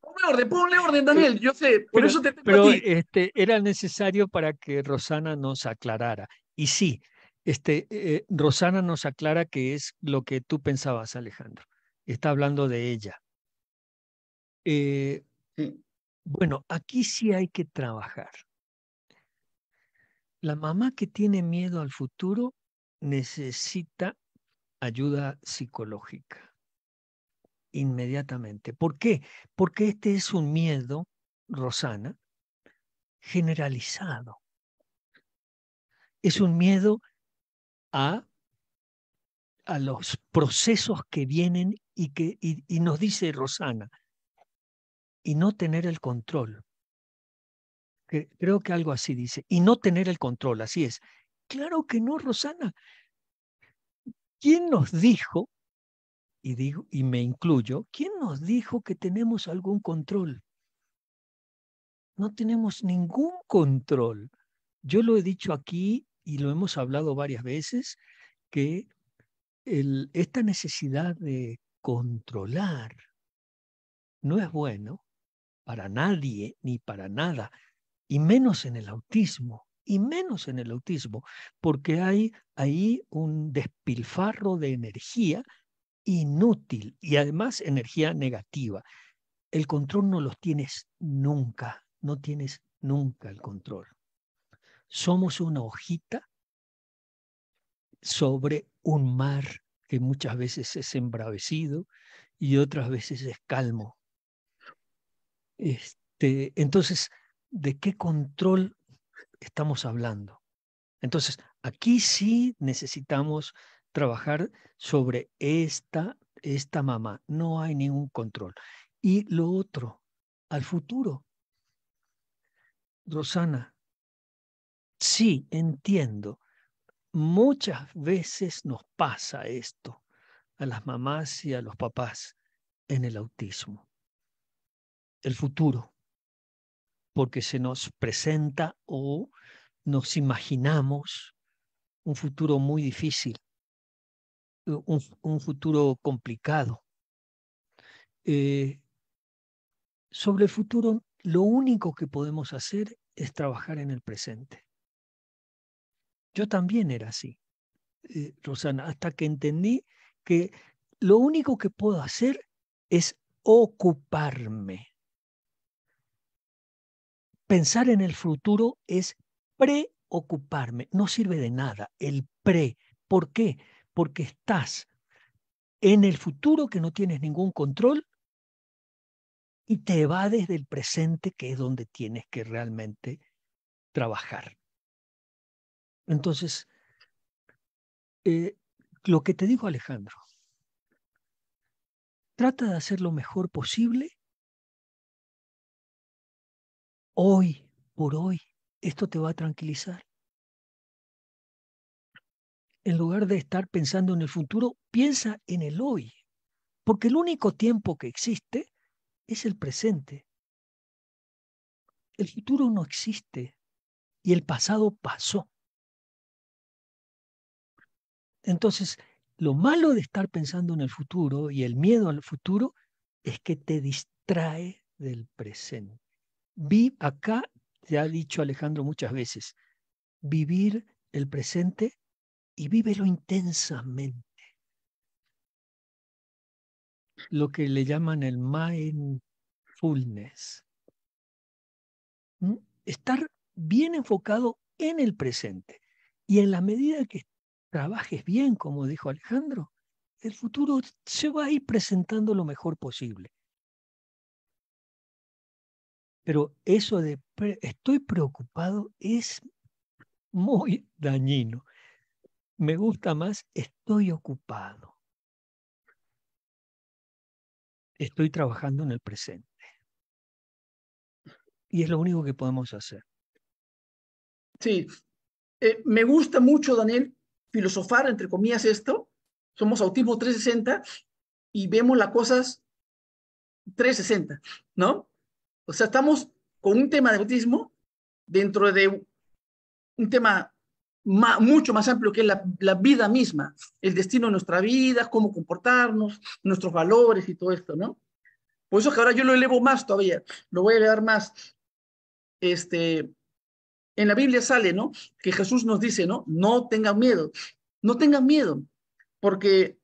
Ponle orden, ponle orden, Daniel, yo sé, por eso te tengo Pero Este, era necesario para que Rosana nos aclarara. Y sí, este, eh, Rosana nos aclara que es lo que tú pensabas, Alejandro. Está hablando de ella. Eh, bueno, aquí sí hay que trabajar. La mamá que tiene miedo al futuro necesita ayuda psicológica inmediatamente. ¿Por qué? Porque este es un miedo, Rosana, generalizado. Es un miedo a, a los procesos que vienen y, que, y, nos dice Rosana, y no tener el control. creo que algo así dice, y no tener el control, así es. Claro que no, Rosana. ¿Quién nos dijo, y, digo, y me incluyo, quién nos dijo que tenemos algún control? No tenemos ningún control. Yo lo he dicho aquí y lo hemos hablado varias veces, que esta necesidad de controlar no es bueno para nadie ni para nada, y menos en el autismo, y menos en el autismo, porque hay ahí un despilfarro de energía inútil y además energía negativa. El control no los tienes nunca, no tienes nunca el control somos una hojita sobre un mar que muchas veces es embravecido y otras veces es calmo. Este, entonces, ¿de qué control estamos hablando? Entonces, aquí sí necesitamos trabajar sobre esta, esta mamá. No hay ningún control. Y lo otro, al futuro. Rosana, Sí, entiendo. Muchas veces nos pasa esto a las mamás y a los papás en el autismo. El futuro, porque se nos presenta o nos imaginamos un futuro muy difícil, un, futuro complicado. Eh, sobre el futuro, lo único que podemos hacer es trabajar en el presente. Yo también era así, eh, Rosana, hasta que entendí que lo único que puedo hacer es ocuparme. Pensar en el futuro es preocuparme. No sirve de nada el pre. ¿Por qué? Porque estás en el futuro que no tienes ningún control y te evades del presente que es donde tienes que realmente trabajar. Entonces, eh, lo que te dijo Alejandro, trata de hacer lo mejor posible hoy por hoy. Esto te va a tranquilizar. En lugar de estar pensando en el futuro, piensa en el hoy, porque el único tiempo que existe es el presente. El futuro no existe y el pasado pasó. Entonces, lo malo de estar pensando en el futuro y el miedo al futuro es que te distrae del presente. acá, te ha dicho Alejandro muchas veces, vivir el presente y vívelo intensamente. Lo que le llaman el mindfulness. Estar bien enfocado en el presente. Y en la medida que trabajes bien, como dijo Alejandro, el futuro se va a ir presentando lo mejor posible. Pero eso de estoy preocupado es muy dañino. Me gusta más estoy ocupado. Estoy trabajando en el presente. Y es lo único que podemos hacer. Sí, eh, me gusta mucho, Daniel, filosofar, entre comillas, esto, somos autismo 360 y vemos las cosas 360, ¿no? O sea, estamos con un tema de autismo dentro de un tema mucho más amplio que la, la vida misma, el destino de nuestra vida, cómo comportarnos, nuestros valores y todo esto, ¿no? Por eso es que ahora yo lo elevo más todavía, lo voy a elevar más. Este, en la Biblia sale, ¿no? Que Jesús nos dice, ¿no? No tengan miedo, no tengan miedo, porque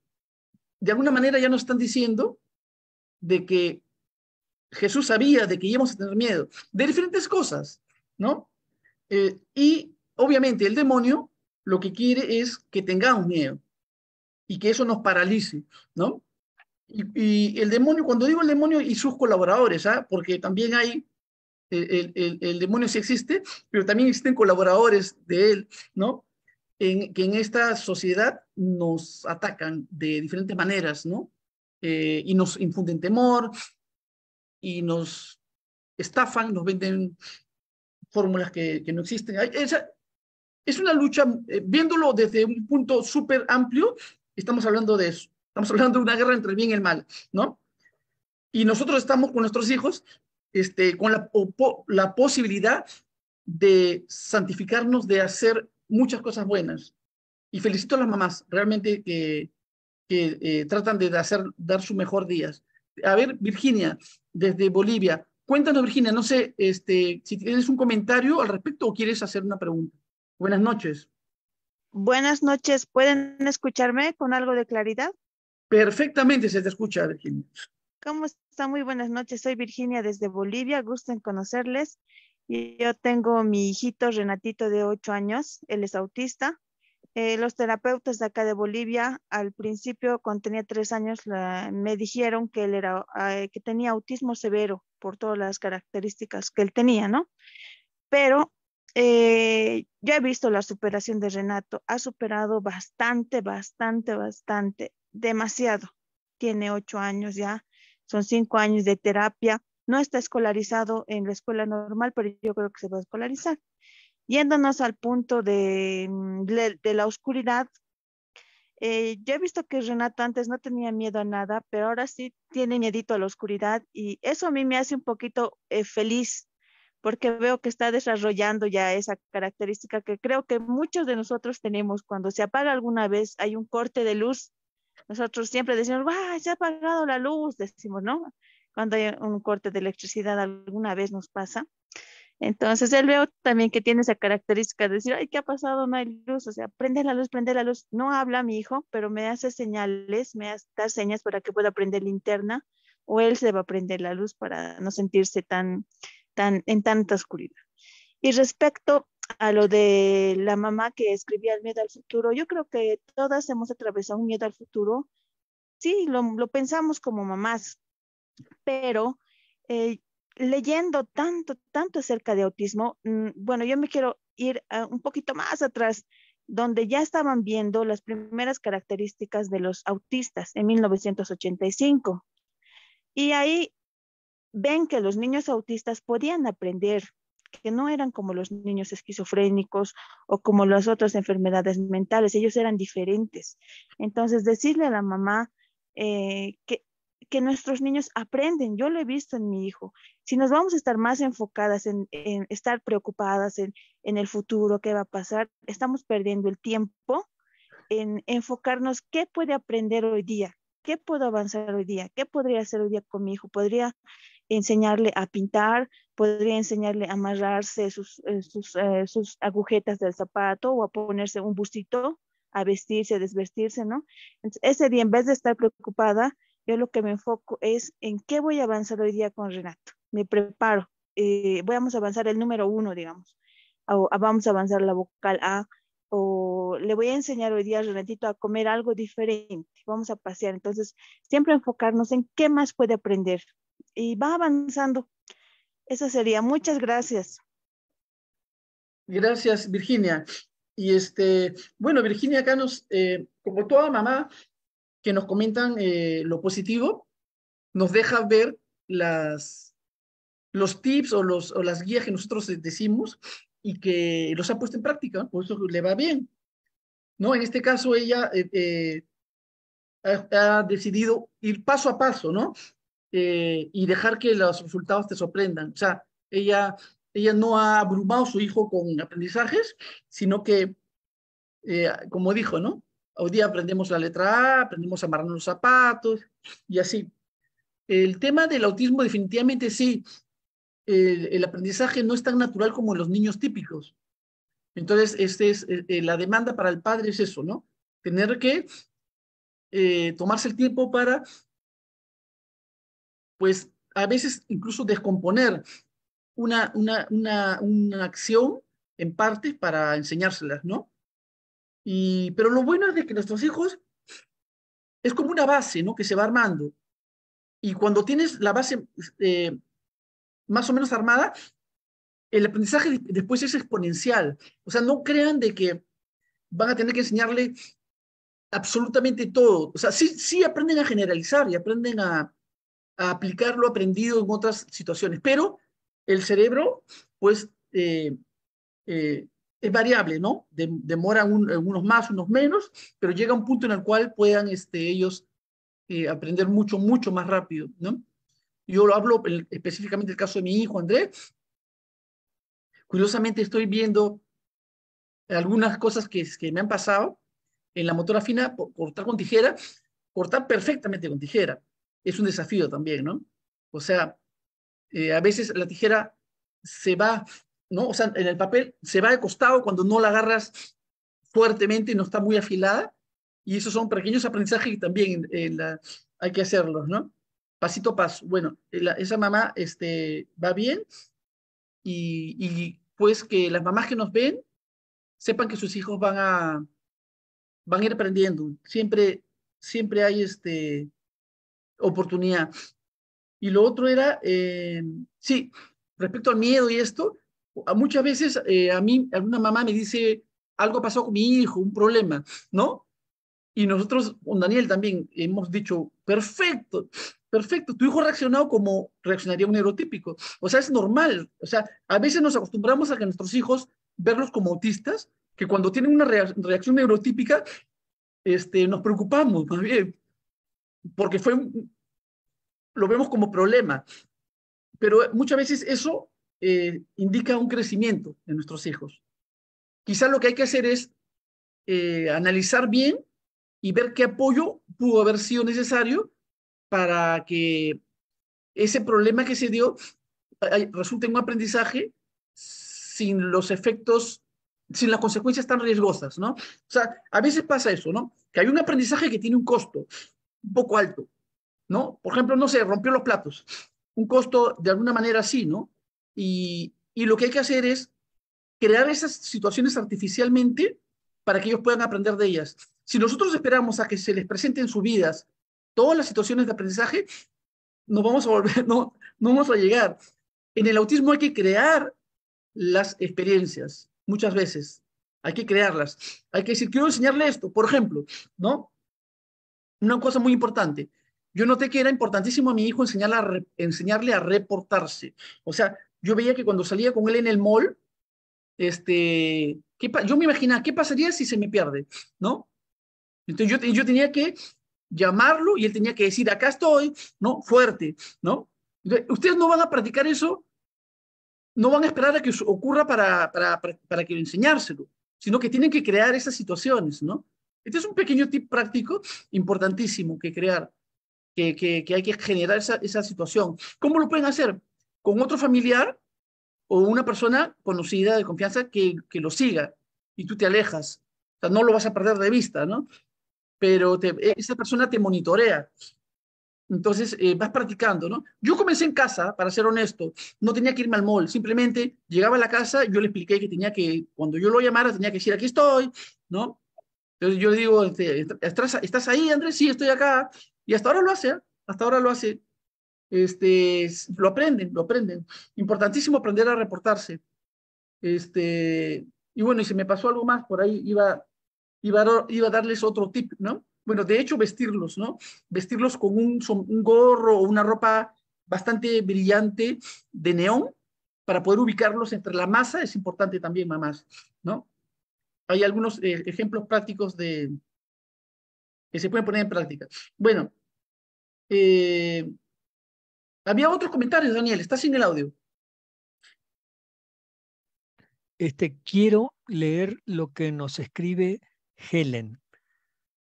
de alguna manera ya nos están diciendo de que Jesús sabía de que íbamos a tener miedo, de diferentes cosas, ¿no? Eh, y obviamente el demonio lo que quiere es que tengamos miedo y que eso nos paralice, ¿no? Y, y el demonio, cuando digo el demonio y sus colaboradores, ¿ah? porque también hay el, demonio sí existe, pero también existen colaboradores de él, ¿no? En, que en esta sociedad nos atacan de diferentes maneras, ¿no? Eh, y nos infunden temor, y nos estafan, nos venden fórmulas que, no existen. es una lucha, eh, viéndolo desde un punto súper amplio, estamos hablando de eso. Estamos hablando de una guerra entre el bien y el mal, ¿no? Y nosotros estamos con nuestros hijos este, con la, posibilidad de santificarnos, de hacer muchas cosas buenas. Y felicito a las mamás, realmente eh, que, eh, tratan de hacer, dar su mejor días. A ver, Virginia, desde Bolivia, cuéntanos, Virginia, no sé este, si tienes un comentario al respecto o quieres hacer una pregunta. Buenas noches. Buenas noches, ¿pueden escucharme con algo de claridad? Perfectamente se te escucha, Virginia. ¿Cómo están? Muy buenas noches. Soy Virginia desde Bolivia. Gusto en conocerles. Yo tengo mi hijito Renatito de 8 años. Él es autista. Eh, los terapeutas de acá de Bolivia, al principio, cuando tenía tres años, me dijeron que él era, eh, que tenía autismo severo por todas las características que él tenía, ¿no? Pero eh, yo he visto la superación de Renato. Ha superado bastante, bastante, bastante, demasiado. Tiene ocho años ya son cinco años de terapia. No está escolarizado en la escuela normal, pero yo creo que se va a escolarizar. Yéndonos al punto de, mm, la oscuridad, eh, yo he visto que Renato antes no tenía miedo a nada, pero ahora sí tiene miedito a la oscuridad y eso a mí me hace un poquito eh, feliz porque veo que está desarrollando ya esa característica que creo que muchos de nosotros tenemos. Cuando se apaga alguna vez, hay un corte de luz nosotros siempre decimos, ¡guau! se ha apagado la luz, decimos, ¿no? Cuando hay un corte de electricidad alguna vez nos pasa. Entonces él veo también que tiene esa característica de decir, ay, ¿qué ha pasado? No hay luz, o sea, prende la luz, prende la luz. No habla mi hijo, pero me hace señales, me hace, da señas para que pueda prender linterna o él se va a prender la luz para no sentirse tan, tan en tanta oscuridad. Y respecto a lo de la mamá que escribía el miedo al futuro, yo creo que todas hemos atravesado un miedo al futuro. Sí, lo, pensamos como mamás, pero eh, leyendo tanto, tanto acerca de autismo, mm, bueno, yo me quiero ir un poquito más atrás, donde ya estaban viendo las primeras características de los autistas en 1985. Y ahí ven que los niños autistas podían aprender que no eran como los niños esquizofrénicos o como las otras enfermedades mentales, ellos eran diferentes. Entonces, decirle a la mamá eh, que, que nuestros niños aprenden, yo lo he visto en mi hijo, si nos vamos a estar más enfocadas en, estar preocupadas en, en el futuro, qué va a pasar, estamos perdiendo el tiempo en enfocarnos qué puede aprender hoy día, qué puedo avanzar hoy día, qué podría hacer hoy día con mi hijo, podría enseñarle a pintar, podría enseñarle a amarrarse sus, eh, eh, agujetas del zapato o a ponerse un bustito, a vestirse, a desvestirse, ¿no? Entonces, ese día, en vez de estar preocupada, yo lo que me enfoco es en qué voy a avanzar hoy día con Renato. Me preparo. Eh, vamos a avanzar el número uno, digamos. O, vamos a avanzar la vocal A. O le voy a enseñar hoy día a Renatito a comer algo diferente. Vamos a pasear. Entonces, siempre enfocarnos en qué más puede aprender y va avanzando. Eso sería. Muchas gracias. Gracias, Virginia. Y este, bueno, Virginia, acá nos, eh, como toda mamá que nos comentan eh, lo positivo, nos deja ver las, los tips o, los, o las guías que nosotros decimos y que los ha puesto en práctica, por eso le va bien. ¿no? En este caso, ella eh, ha decidido ir paso a paso, ¿no? Eh, y dejar que los resultados te sorprendan. O sea, ella, ella no ha abrumado a su hijo con aprendizajes, sino que, eh, como dijo, ¿no? Hoy día aprendemos la letra A, aprendemos a amarrarnos los zapatos y así. El tema del autismo definitivamente sí, el, aprendizaje no es tan natural como en los niños típicos. Entonces, este es, eh, la demanda para el padre es eso, ¿no? Tener que tomarse el tiempo para pues a veces incluso descomponer una, una, una, acción en partes para enseñárselas, ¿no? Y, pero lo bueno es de que nuestros hijos es como una base, ¿no? Que se va armando. Y cuando tienes la base eh, más o menos armada, el aprendizaje después es exponencial. O sea, no crean de que van a tener que enseñarle absolutamente todo. O sea, sí, sí aprenden a generalizar y aprenden a, a aplicar lo aprendido en otras situaciones. Pero el cerebro, pues, eh, eh, es variable, ¿no? demora unos más, unos menos, pero llega un punto en el cual puedan este, ellos eh, aprender mucho, mucho más rápido, ¿no? Yo lo hablo específicamente el caso de mi hijo, Andrés Curiosamente estoy viendo algunas cosas que, me han pasado en la motora fina, cortar con tijera, cortar perfectamente con tijera es un desafío también, ¿no? O sea, eh, a veces la tijera se va, ¿no? O sea, en el papel se va de costado cuando no la agarras fuertemente y no está muy afilada. Y esos son pequeños aprendizajes que también eh, en la, hay que hacerlos, ¿no? Pasito a paso. Bueno, eh, esa mamá este, va bien y, pues que las mamás que nos ven sepan que sus hijos van a, van ir aprendiendo. Siempre, siempre hay este, oportunidad. Y lo otro era, eh, sí, respecto al miedo y esto, muchas veces eh, a mí alguna mamá me dice, algo pasó con mi hijo, un problema, ¿no? Y nosotros, con Daniel también, hemos dicho, perfecto, perfecto, tu hijo ha reaccionado como reaccionaría un neurotípico. O sea, es normal. O sea, a veces nos acostumbramos a que nuestros hijos verlos como autistas, que cuando tienen una reacción neurotípica, este, nos preocupamos más bien porque fue lo vemos como problema, pero muchas veces eso eh, indica un crecimiento de nuestros hijos. Quizás lo que hay que hacer es eh, analizar bien y ver qué apoyo pudo haber sido necesario para que ese problema que se dio resulte en un aprendizaje sin los efectos, sin las consecuencias tan riesgosas, ¿no? O sea, a veces pasa eso, ¿no? Que hay un aprendizaje que tiene un costo, poco alto, ¿no? Por ejemplo, no sé, rompió los platos. Un costo de alguna manera así, ¿no? Y, lo que hay que hacer es crear esas situaciones artificialmente para que ellos puedan aprender de ellas. Si nosotros esperamos a que se les presenten sus vidas todas las situaciones de aprendizaje, no vamos a volver, no, no vamos a llegar. En el autismo hay que crear las experiencias, muchas veces. Hay que crearlas. Hay que decir, quiero enseñarle esto, por ejemplo, ¿no? una cosa muy importante. Yo noté que era importantísimo a mi hijo enseñarle a, enseñarle a reportarse. O sea, yo veía que cuando salía con él en el mall, este, yo me imaginaba, ¿qué pasaría si se me pierde? ¿No? Entonces yo, tenía que llamarlo y él tenía que decir, acá estoy, ¿no? Fuerte, ¿no? Ustedes no van a practicar eso, no van a esperar a que ocurra para, para, para, para que enseñárselo, sino que tienen que crear esas situaciones, ¿no? Este es un pequeño tip práctico importantísimo que crear, que, hay que generar esa, situación. ¿Cómo lo pueden hacer? Con otro familiar o una persona conocida de confianza que, lo siga y tú te alejas. O sea, no lo vas a perder de vista, ¿no? Pero e, esa persona te monitorea. Entonces eh, vas practicando, ¿no? Yo comencé en casa, para ser honesto, no tenía que irme al mall, simplemente llegaba a la casa, yo le expliqué que tenía que, cuando yo lo llamara, tenía que decir, aquí estoy, ¿no? Entonces yo digo, este, ¿estás, ahí, Andrés? Sí, estoy acá. Y hasta ahora lo hace, ¿eh? hasta ahora lo hace. Este, lo aprenden, lo aprenden. Importantísimo aprender a reportarse. Este, y bueno, y se me pasó algo más por ahí, iba, iba, a, iba a darles otro tip, ¿no? Bueno, de hecho, vestirlos, ¿no? Vestirlos con un, un gorro o una ropa bastante brillante de neón para poder ubicarlos entre la masa es importante también, mamás, ¿no? hay algunos eh, ejemplos prácticos de, que se pueden poner en práctica. Bueno, eh, había otros comentarios, Daniel, está sin el audio. Este, quiero leer lo que nos escribe Helen.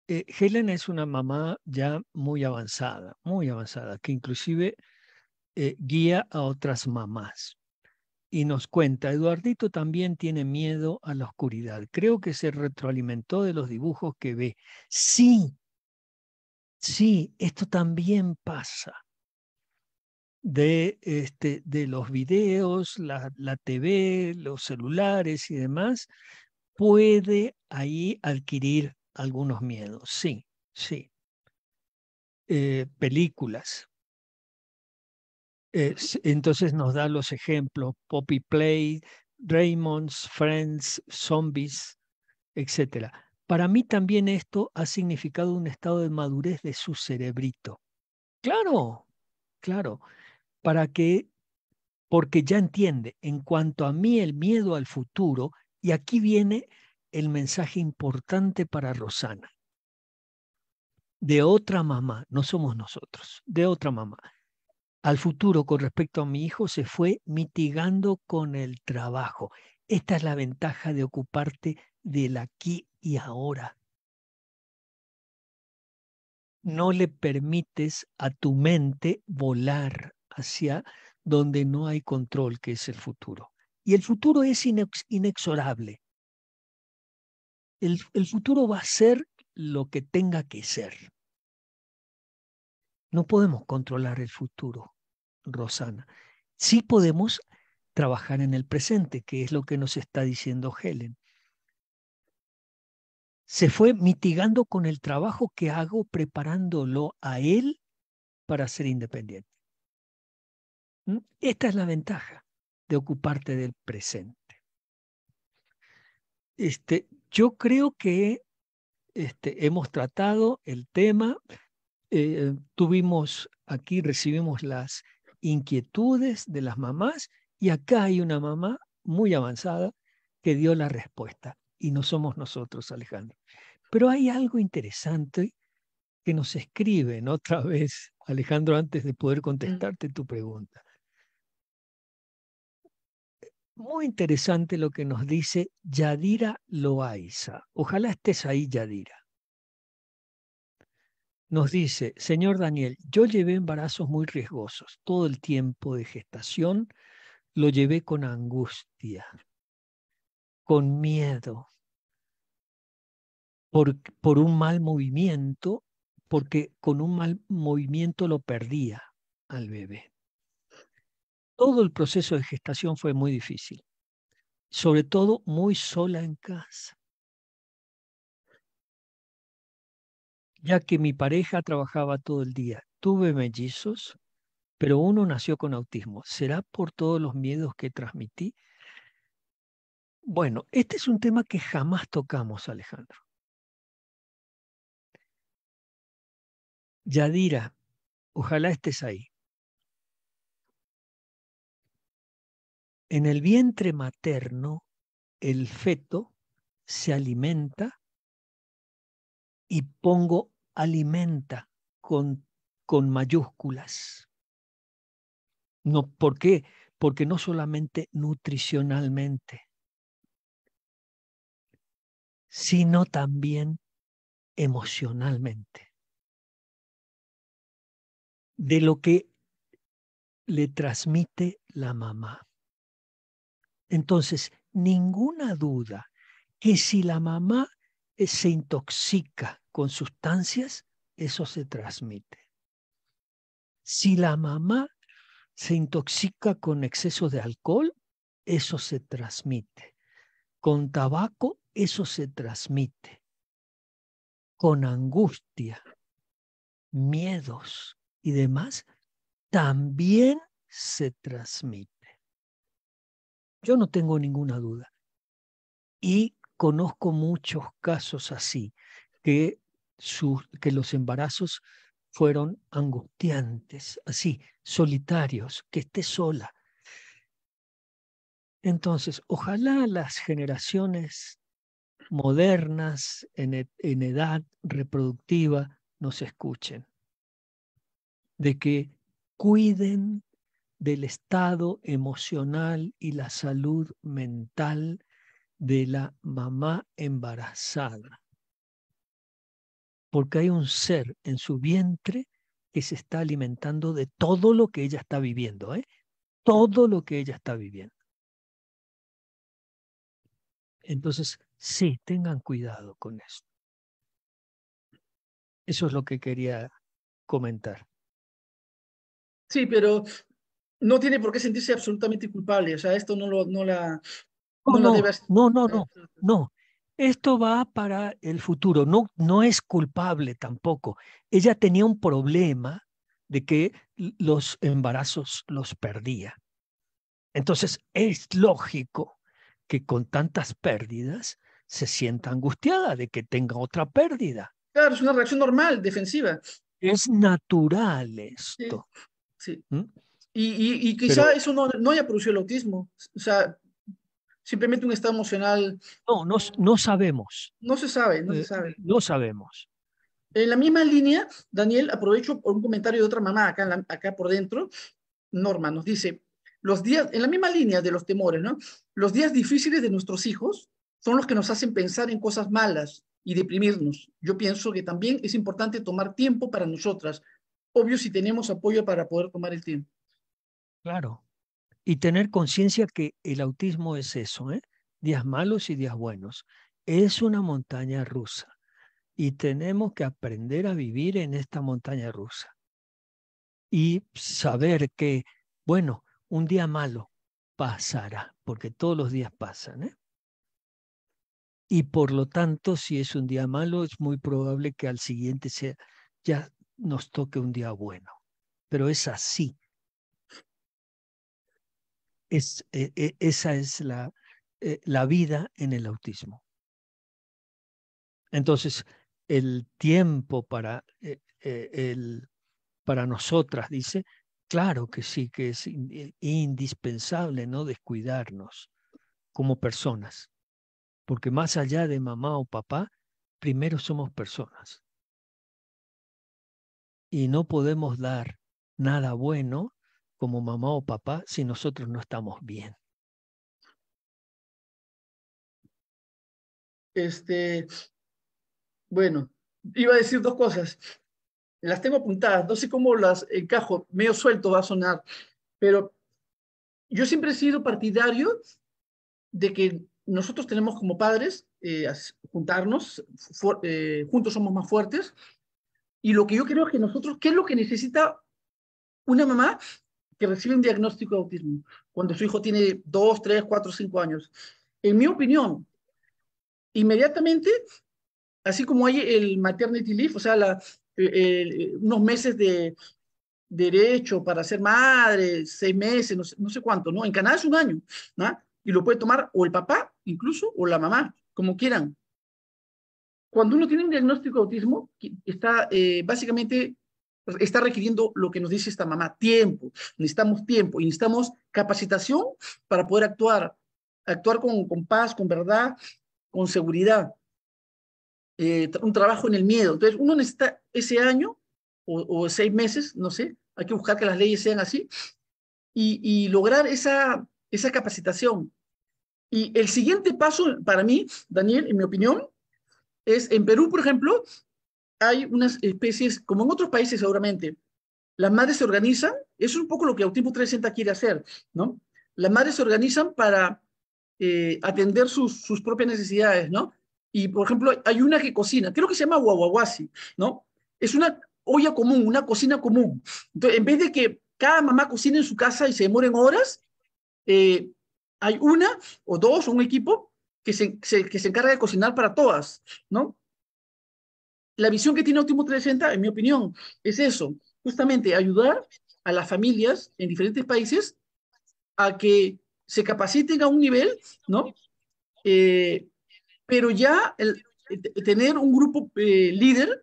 Eh, Helen es una mamá ya muy avanzada, muy avanzada, que inclusive guía a otras mamás y nos cuenta, Eduardito también tiene miedo a la oscuridad. Creo que se retroalimentó de los dibujos que ve. Sí, sí, esto también pasa. De, este, de los videos, la, TV, los celulares y demás, puede ahí adquirir algunos miedos. Sí, sí. Eh, películas, eh, entonces nos da los ejemplos, Poppy Play, Raymond's, Friends, Zombies, etc. Para mí también esto ha significado un estado de madurez de su cerebrito. Claro, claro, para que, porque ya entiende, en cuanto a mí el miedo al futuro, y aquí viene el mensaje importante para Rosana. De otra mamá, no somos nosotros, de otra mamá al futuro con respecto a mi hijo se fue mitigando con el trabajo. Esta es la ventaja de ocuparte del aquí y ahora. No le permites a tu mente volar hacia donde no hay control, que es el futuro. Y el futuro es inexorable. el futuro va a ser lo que tenga que ser. No podemos controlar el futuro, Rosana. Sí podemos trabajar en el presente, que es lo que nos está diciendo Helen. Se fue mitigando con el trabajo que hago preparándolo a él para ser independiente. ¿Mm? Esta es la ventaja de ocuparte del presente. Este, yo creo que este, hemos tratado el tema, eh, tuvimos aquí, recibimos las inquietudes de las mamás y acá hay una mamá muy avanzada que dio la respuesta y no somos nosotros, Alejandro. Pero hay algo interesante que nos escriben otra vez, Alejandro, antes de poder mm. contestarte tu pregunta. Muy interesante lo que nos dice Yadira Loaiza. Ojalá estés ahí, Yadira nos dice, Señor Daniel, yo llevé embarazos muy riesgosos. Todo el tiempo de gestación lo llevé con angustia, con miedo, por, por un mal movimiento, porque con un mal movimiento lo perdía al bebé. Todo el proceso de gestación fue muy difícil, sobre todo muy sola en casa. ya que mi pareja trabajaba todo el día. Tuve mellizos, pero uno nació con autismo. ¿Será por todos los miedos que transmití? Bueno, este es un tema que jamás tocamos, Alejandro. Yadira, ojalá estés ahí. En el vientre materno, el feto se alimenta y pongo alimenta con, con mayúsculas. No, ¿Por qué? Porque no solamente nutricionalmente, sino también emocionalmente. De lo que le transmite la mamá. Entonces, ninguna duda que si la mamá se intoxica con sustancias, eso se transmite. Si la mamá se intoxica con exceso de alcohol, eso se transmite. Con tabaco, eso se transmite. Con angustia, miedos y demás, también se transmite. Yo no tengo ninguna duda. Y conozco muchos casos así, que, que los embarazos fueron angustiantes, así, solitarios, que esté sola. Entonces, ojalá las generaciones modernas en, e, en edad reproductiva nos escuchen, de que cuiden del estado emocional y la salud mental de la mamá embarazada, porque hay un ser en su vientre que se está alimentando de todo lo que ella está viviendo, ¿eh? todo lo que ella está viviendo. Entonces, sí, tengan cuidado con esto. Eso es lo que quería comentar. Sí, pero no tiene por qué sentirse absolutamente culpable. O sea, esto no, lo, no, la, no, no, no, no, Esto va para el futuro. No, no es culpable tampoco. Ella tenía un problema de que los embarazos los perdía. Entonces es lógico que con tantas pérdidas se sienta angustiada de que tenga otra pérdida. Claro, es una reacción normal, defensiva. Es natural esto. Sí. ¿Mm? Y, quizá eso no, no haya producido el autismo. O sea, simplemente un estado emocional. No, no, no sabemos. No se sabe, no se eh, sabe. No sabemos. En la misma línea, Daniel, aprovecho por un comentario de otra mamá acá, acá por dentro. Norma nos dice, los días, en la misma línea de los temores, ¿no? Los días difíciles de nuestros hijos son los que nos hacen pensar en cosas malas y deprimirnos. Yo pienso que también es importante tomar tiempo para nosotras. Obvio si tenemos apoyo para poder tomar el tiempo. Claro, y tener conciencia que el autismo es eso, ¿eh? días malos y días buenos. Es una montaña rusa y tenemos que aprender a vivir en esta montaña rusa y saber que, bueno, un día malo pasará, porque todos los días pasan. ¿eh? Y por lo tanto, si es un día malo, es muy probable que al siguiente sea, ya nos toque un día bueno. Pero es así, eh, eh, esa es eh, la, vida en el autismo. Entonces, el tiempo para, el, para nosotras, dice, claro que sí, que es indispensable no descuidarnos como personas, porque más allá de mamá o papá, primero somos personas. Y no podemos dar nada bueno como mamá o papá si nosotros no estamos bien? Este, bueno, iba a decir dos cosas. Las tengo apuntadas, no sé cómo las encajo, medio suelto va a sonar, pero yo siempre he sido partidario de que nosotros tenemos como padres eh, juntarnos, eh, juntos somos más fuertes, y lo que yo creo es que nosotros, ¿qué es lo que necesita una mamá que recibe un diagnóstico de autismo cuando su hijo tiene 2, 3, 4, 5 años. En mi opinión, inmediatamente, así como hay el maternity leave, o sea, la, eh, eh, unos meses de derecho para ser madre, seis meses, no sé, no sé cuánto, ¿no? En Canadá es un año, ¿no? Y lo puede tomar o el papá, incluso, o la mamá, como quieran. Cuando uno tiene un diagnóstico de autismo, está eh, básicamente pues, está requiriendo lo que nos dice esta mamá, tiempo. Necesitamos tiempo y necesitamos capacitación para poder actuar, actuar con, paz, con verdad, con seguridad. Eh, un trabajo en el miedo. Entonces, uno necesita ese año o, seis meses, no sé, hay que buscar que las leyes sean así y, y lograr esa, esa capacitación. Y el siguiente paso para mí, Daniel, en mi opinión, es en Perú, por ejemplo, hay unas especies, como en otros países seguramente, las madres se organizan, eso es un poco lo que Autismo 360 quiere hacer, ¿no? Las madres se organizan para eh, atender sus, propias necesidades, ¿no? Y, por ejemplo, hay una que cocina, creo que se llama guaguaguasi, ¿no? Es una olla común, una cocina común. Entonces, en vez de que cada mamá cocine en su casa y se demoren horas, eh, hay una o dos, o un equipo que se encarga de cocinar para todas, ¿no? la visión que tiene Optimum 360, en mi opinión, es eso, justamente ayudar a las familias en diferentes países a que se capaciten a un nivel, ¿no? Eh, pero ya el, eh, tener un grupo eh, líder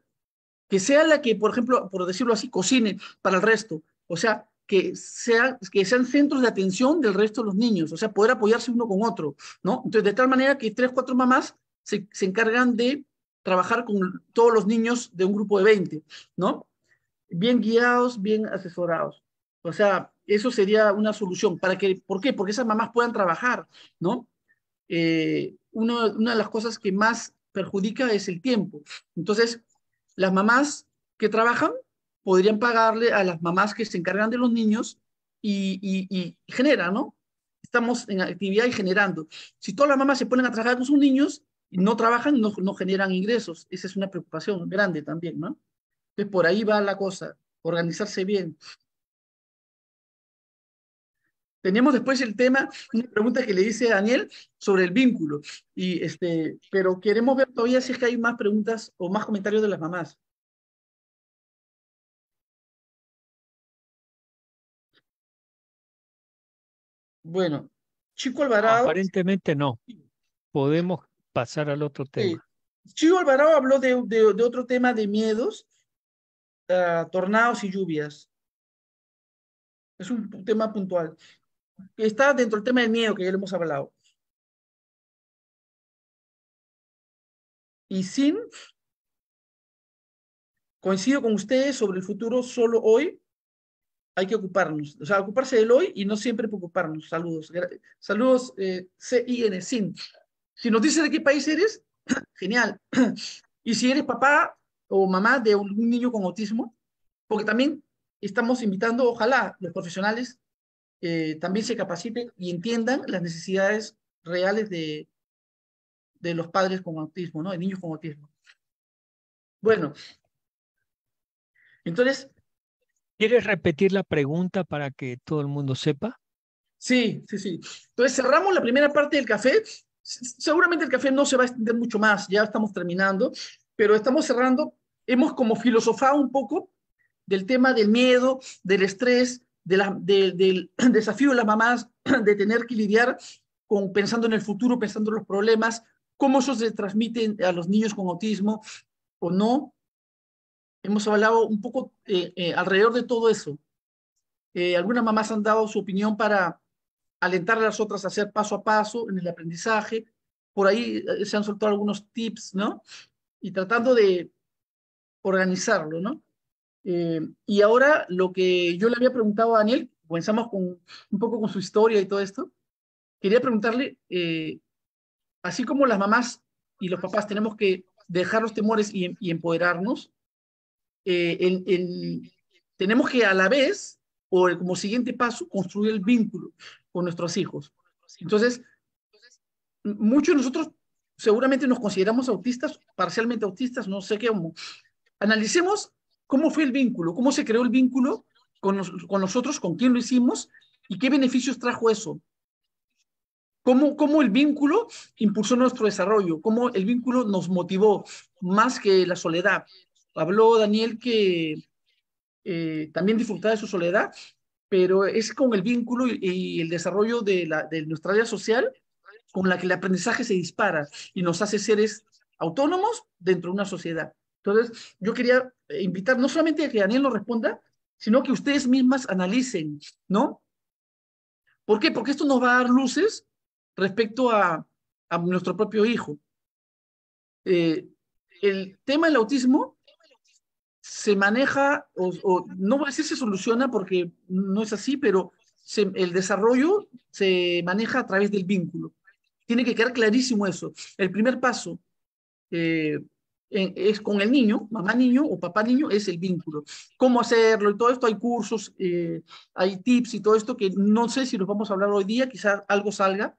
que sea la que, por ejemplo, por decirlo así, cocine para el resto. O sea, que, sea, que sean centros de atención del resto de los niños. O sea, poder apoyarse uno con otro, ¿no? Entonces, de tal manera que tres, cuatro mamás se, se encargan de trabajar con todos los niños de un grupo de 20, ¿no? Bien guiados, bien asesorados. O sea, eso sería una solución. ¿Para que, ¿Por qué? Porque esas mamás puedan trabajar, ¿no? Eh, una de las cosas que más perjudica es el tiempo. Entonces, las mamás que trabajan podrían pagarle a las mamás que se encargan de los niños y, y, generan, ¿no? Estamos en actividad y generando. Si todas las mamás se ponen a trabajar con sus niños, no trabajan, no, generan ingresos. Esa es una preocupación grande también, ¿no? Entonces, por ahí va la cosa, organizarse bien. Tenemos después el tema, una pregunta que le dice Daniel sobre el vínculo, y este, pero queremos ver todavía si es que hay más preguntas o más comentarios de las mamás. Bueno, Chico Alvarado. Aparentemente no. Podemos pasar al otro tema. Sí. Chivo Alvarado habló de, otro tema de miedos, ah, tornados y lluvias. Es un tema puntual. Está dentro del tema del miedo que ya le hemos hablado. Y sin, coincido con ustedes sobre el futuro solo hoy. Hay que ocuparnos, o sea, ocuparse del hoy y no siempre preocuparnos. Saludos. Saludos, eh, CIN, sin. Si nos dices de qué país eres, genial. Y si eres papá o mamá de un niño con autismo, porque también estamos invitando, ojalá los profesionales eh, también se capaciten y entiendan las necesidades reales de, de los padres con autismo, ¿no? De niños con autismo. Bueno, entonces... ¿Quieres repetir la pregunta para que todo el mundo sepa? Sí, sí, sí. Entonces cerramos la primera parte del café Seguramente el café no se va a extender mucho más, ya estamos terminando, pero estamos cerrando. Hemos como filosofado un poco del tema del miedo, del estrés, del desafío de las mamás de tener que lidiar con pensando en el futuro, pensando en los problemas, cómo eso se transmite a los niños con autismo o no. Hemos hablado un poco eh, eh, alrededor de todo eso. Eh, algunas mamás han dado su opinión para alentar a las otras a hacer paso a paso en el aprendizaje. Por ahí eh, se han soltado algunos tips, ¿no? Y tratando de organizarlo, ¿no? Eh, y ahora lo que yo le había preguntado a Daniel, comenzamos con un poco con su historia y todo esto, quería preguntarle, eh, así como las mamás y los papás tenemos que dejar los temores y, em-, empoderarnos, en, tenemos que a la vez o como siguiente paso, construir el vínculo con nuestros hijos. Entonces, muchos de nosotros seguramente nos consideramos autistas, parcialmente autistas, no sé qué. Analicemos cómo fue el vínculo, cómo se creó el vínculo con, nosotros, con quién lo hicimos y qué beneficios trajo eso. Cómo, cómo, el vínculo impulsó nuestro desarrollo, cómo el vínculo nos motivó más que la soledad. Habló Daniel que eh, también disfrutar de su soledad, pero es con el vínculo y, el desarrollo de, la, de nuestra vida social con la que el aprendizaje se dispara y nos hace seres autónomos dentro de una sociedad. Entonces, yo quería eh, invitar no solamente a que Daniel nos responda, sino que ustedes mismas analicen, ¿no? ¿Por qué? Porque esto nos va a dar luces respecto a, nuestro propio hijo. Eh, el tema del autismo se maneja, o, no voy a decir se soluciona porque no es así, pero el desarrollo se maneja a través del vínculo. Tiene que quedar clarísimo eso. El primer paso eh, es con el niño, mamá-niño o papá-niño, es el vínculo. ¿Cómo hacerlo? Y todo esto, hay cursos, eh, hay tips y todo esto que no sé si nos vamos a hablar hoy día, quizás algo salga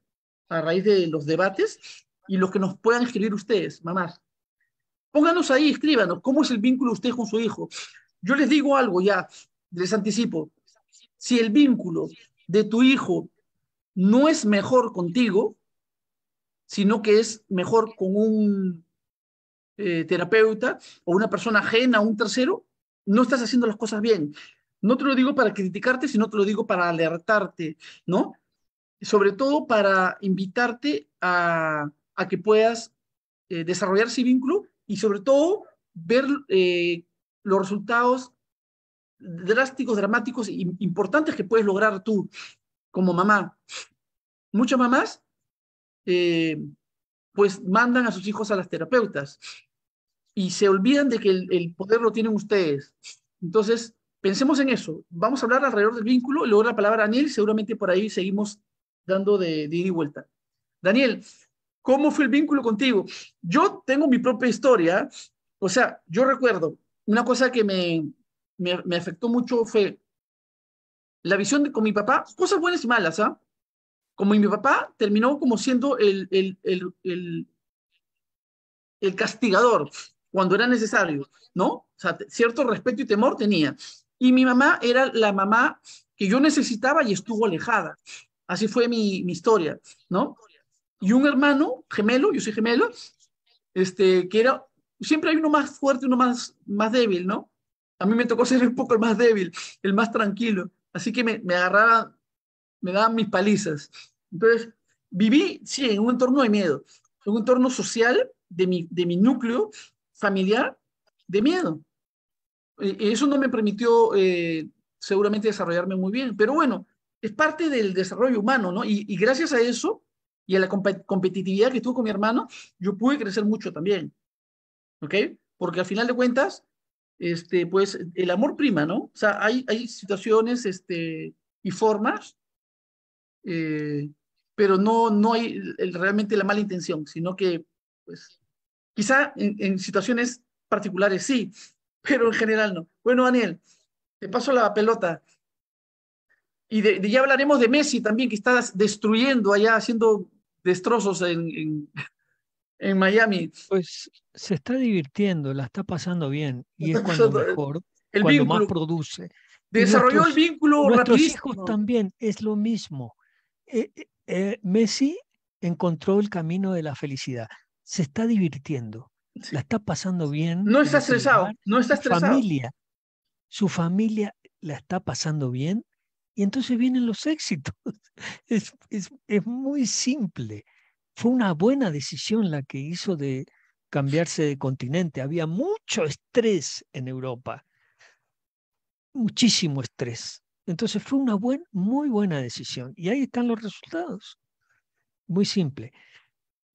a raíz de los debates y los que nos puedan escribir ustedes, mamás. Pónganos ahí, escríbanos, ¿cómo es el vínculo usted con su hijo? Yo les digo algo ya, les anticipo. Si el vínculo de tu hijo no es mejor contigo, sino que es mejor con un eh, terapeuta o una persona ajena, un tercero, no estás haciendo las cosas bien. No te lo digo para criticarte, sino te lo digo para alertarte, ¿no? Sobre todo para invitarte a, que puedas eh, desarrollar ese vínculo y sobre todo ver eh, los resultados drásticos, dramáticos, importantes que puedes lograr tú como mamá. Muchas mamás eh, pues mandan a sus hijos a las terapeutas y se olvidan de que el, poder lo tienen ustedes. Entonces, pensemos en eso. Vamos a hablar alrededor del vínculo luego la palabra a Daniel, seguramente por ahí seguimos dando de, de ida y vuelta. Daniel, ¿Cómo fue el vínculo contigo? Yo tengo mi propia historia. O sea, yo recuerdo, una cosa que me, me, afectó mucho fue la visión de, con mi papá, cosas buenas y malas, ¿ah? Como mi papá terminó como siendo el, el, el, el, el castigador cuando era necesario, ¿no? O sea, cierto respeto y temor tenía. Y mi mamá era la mamá que yo necesitaba y estuvo alejada. Así fue mi, mi historia, ¿no? y un hermano gemelo, yo soy gemelo, este, que era, siempre hay uno más fuerte, uno más, más débil, ¿no? A mí me tocó ser un poco el más débil, el más tranquilo, así que me, me agarraba, me daban mis palizas. Entonces, viví, sí, en un entorno de miedo, en un entorno social de mi, de mi núcleo familiar de miedo. y e, Eso no me permitió eh, seguramente desarrollarme muy bien, pero bueno, es parte del desarrollo humano, ¿no? y gracias a eso y en la competitividad que tuve con mi hermano, yo pude crecer mucho también. ¿Ok? Porque al final de cuentas, este, pues el amor prima, ¿no? O sea, hay, hay situaciones este, y formas, eh, pero no, no hay realmente la mala intención, sino que, pues, quizá en, situaciones particulares sí, pero en general no. Bueno, Daniel, te paso la pelota. Y de, ya hablaremos de Messi también, que está destruyendo allá, haciendo destrozos en, en, Miami. Pues se está divirtiendo, la está pasando bien y es cuando mejor, el cuando más produce. Desarrolló el vínculo nuestros hijos también, es lo mismo. Eh, eh, eh, Messi encontró el camino de la felicidad, se está divirtiendo, la está pasando bien. No está este estresado, no está estresado. Familia, su familia la está pasando bien y entonces vienen los éxitos. Es, muy simple. Fue una buena decisión la que hizo de cambiarse de continente. Había mucho estrés en Europa, muchísimo estrés. Entonces fue una buen, muy buena decisión. Y ahí están los resultados. Muy simple.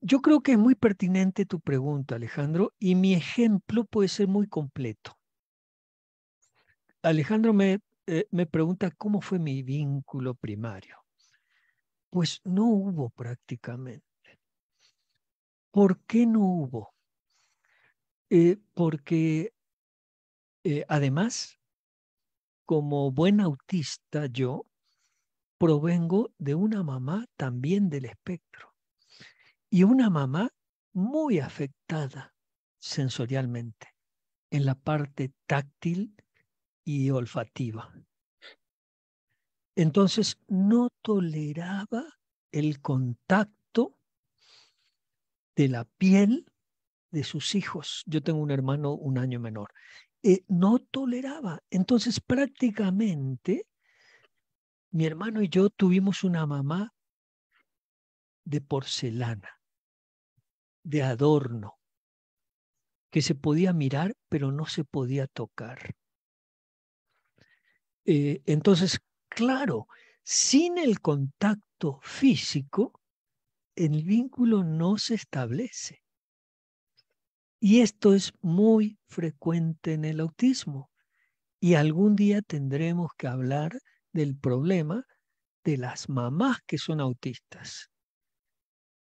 Yo creo que es muy pertinente tu pregunta, Alejandro, y mi ejemplo puede ser muy completo. Alejandro me eh, me pregunta cómo fue mi vínculo primario. Pues no hubo prácticamente. ¿Por qué no hubo? Eh, porque eh, además, como buen autista, yo provengo de una mamá también del espectro y una mamá muy afectada sensorialmente en la parte táctil y olfativa. Entonces no toleraba el contacto de la piel de sus hijos. Yo tengo un hermano un año menor. Eh, no toleraba. Entonces prácticamente mi hermano y yo tuvimos una mamá de porcelana, de adorno, que se podía mirar pero no se podía tocar. Eh, entonces, claro, sin el contacto físico, el vínculo no se establece. Y esto es muy frecuente en el autismo. Y algún día tendremos que hablar del problema de las mamás que son autistas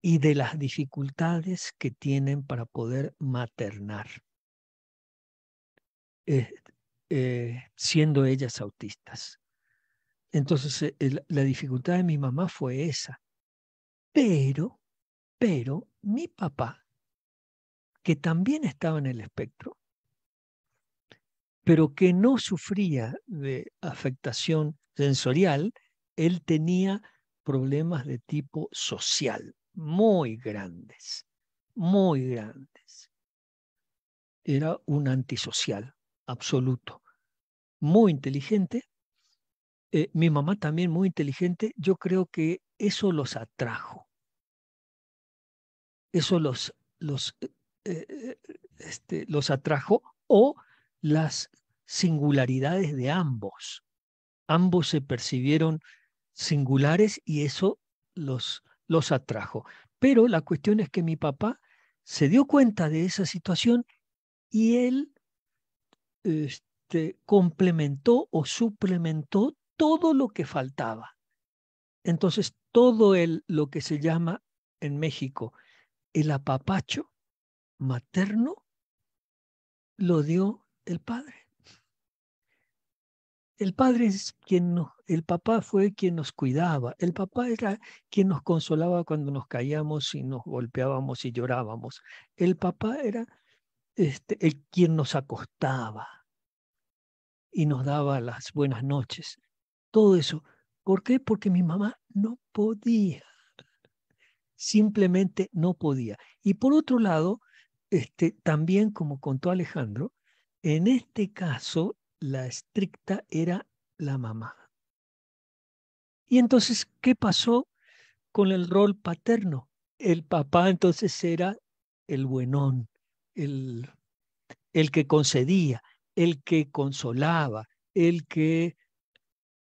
y de las dificultades que tienen para poder maternar. Eh, eh, siendo ellas autistas. Entonces, eh, la dificultad de mi mamá fue esa. Pero, pero mi papá, que también estaba en el espectro, pero que no sufría de afectación sensorial, él tenía problemas de tipo social muy grandes, muy grandes. Era un antisocial absoluto muy inteligente, eh, mi mamá también muy inteligente, yo creo que eso los atrajo. Eso los, los, eh, eh, este, los atrajo o las singularidades de ambos. Ambos se percibieron singulares y eso los, los atrajo. Pero la cuestión es que mi papá se dio cuenta de esa situación y él este, complementó o suplementó todo lo que faltaba. Entonces, todo el, lo que se llama en México el apapacho materno lo dio el padre. El padre es quien el papá fue quien nos cuidaba, el papá era quien nos consolaba cuando nos caíamos y nos golpeábamos y llorábamos. El papá era este, el quien nos acostaba, y nos daba las buenas noches. Todo eso. ¿Por qué? Porque mi mamá no podía. Simplemente no podía. Y por otro lado, este, también como contó Alejandro, en este caso la estricta era la mamá. Y entonces, ¿qué pasó con el rol paterno? El papá entonces era el buenón, el, el que concedía, el que consolaba, el que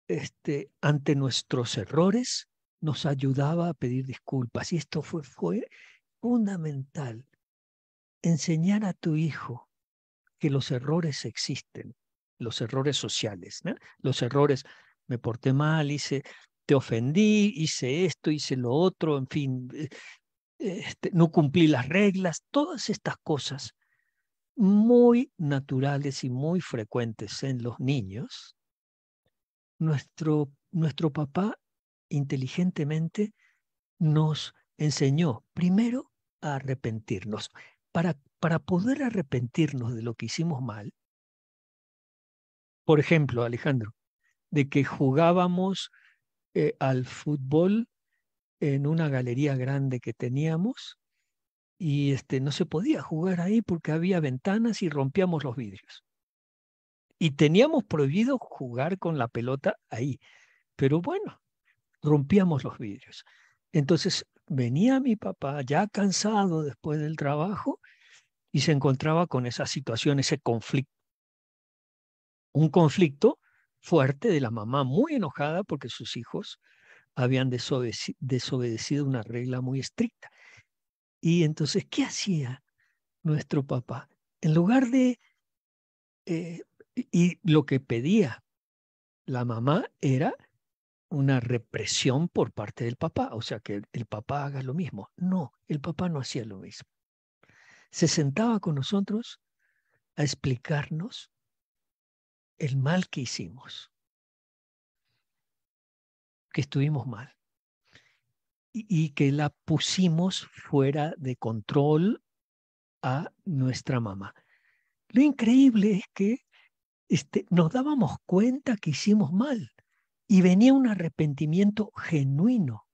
este, ante nuestros errores nos ayudaba a pedir disculpas. Y esto fue, fue fundamental. Enseñar a tu hijo que los errores existen, los errores sociales, los errores, me porté mal, hice, te ofendí, hice esto, hice lo otro, en fin, eh, este, no cumplí las reglas, todas estas cosas muy naturales y muy frecuentes en los niños, nuestro, nuestro papá inteligentemente nos enseñó primero a arrepentirnos. Para, para poder arrepentirnos de lo que hicimos mal, por ejemplo, Alejandro, de que jugábamos eh, al fútbol en una galería grande que teníamos y este, no se podía jugar ahí porque había ventanas y rompíamos los vidrios. Y teníamos prohibido jugar con la pelota ahí, pero bueno, rompíamos los vidrios. Entonces venía mi papá ya cansado después del trabajo y se encontraba con esa situación, ese conflicto. Un conflicto fuerte de la mamá muy enojada porque sus hijos habían desobedecido una regla muy estricta. Y entonces, ¿qué hacía nuestro papá? En lugar de... Eh, y lo que pedía la mamá era una represión por parte del papá, o sea, que el papá haga lo mismo. No, el papá no hacía lo mismo. Se sentaba con nosotros a explicarnos el mal que hicimos, que estuvimos mal y que la pusimos fuera de control a nuestra mamá. Lo increíble es que este, nos dábamos cuenta que hicimos mal y venía un arrepentimiento genuino,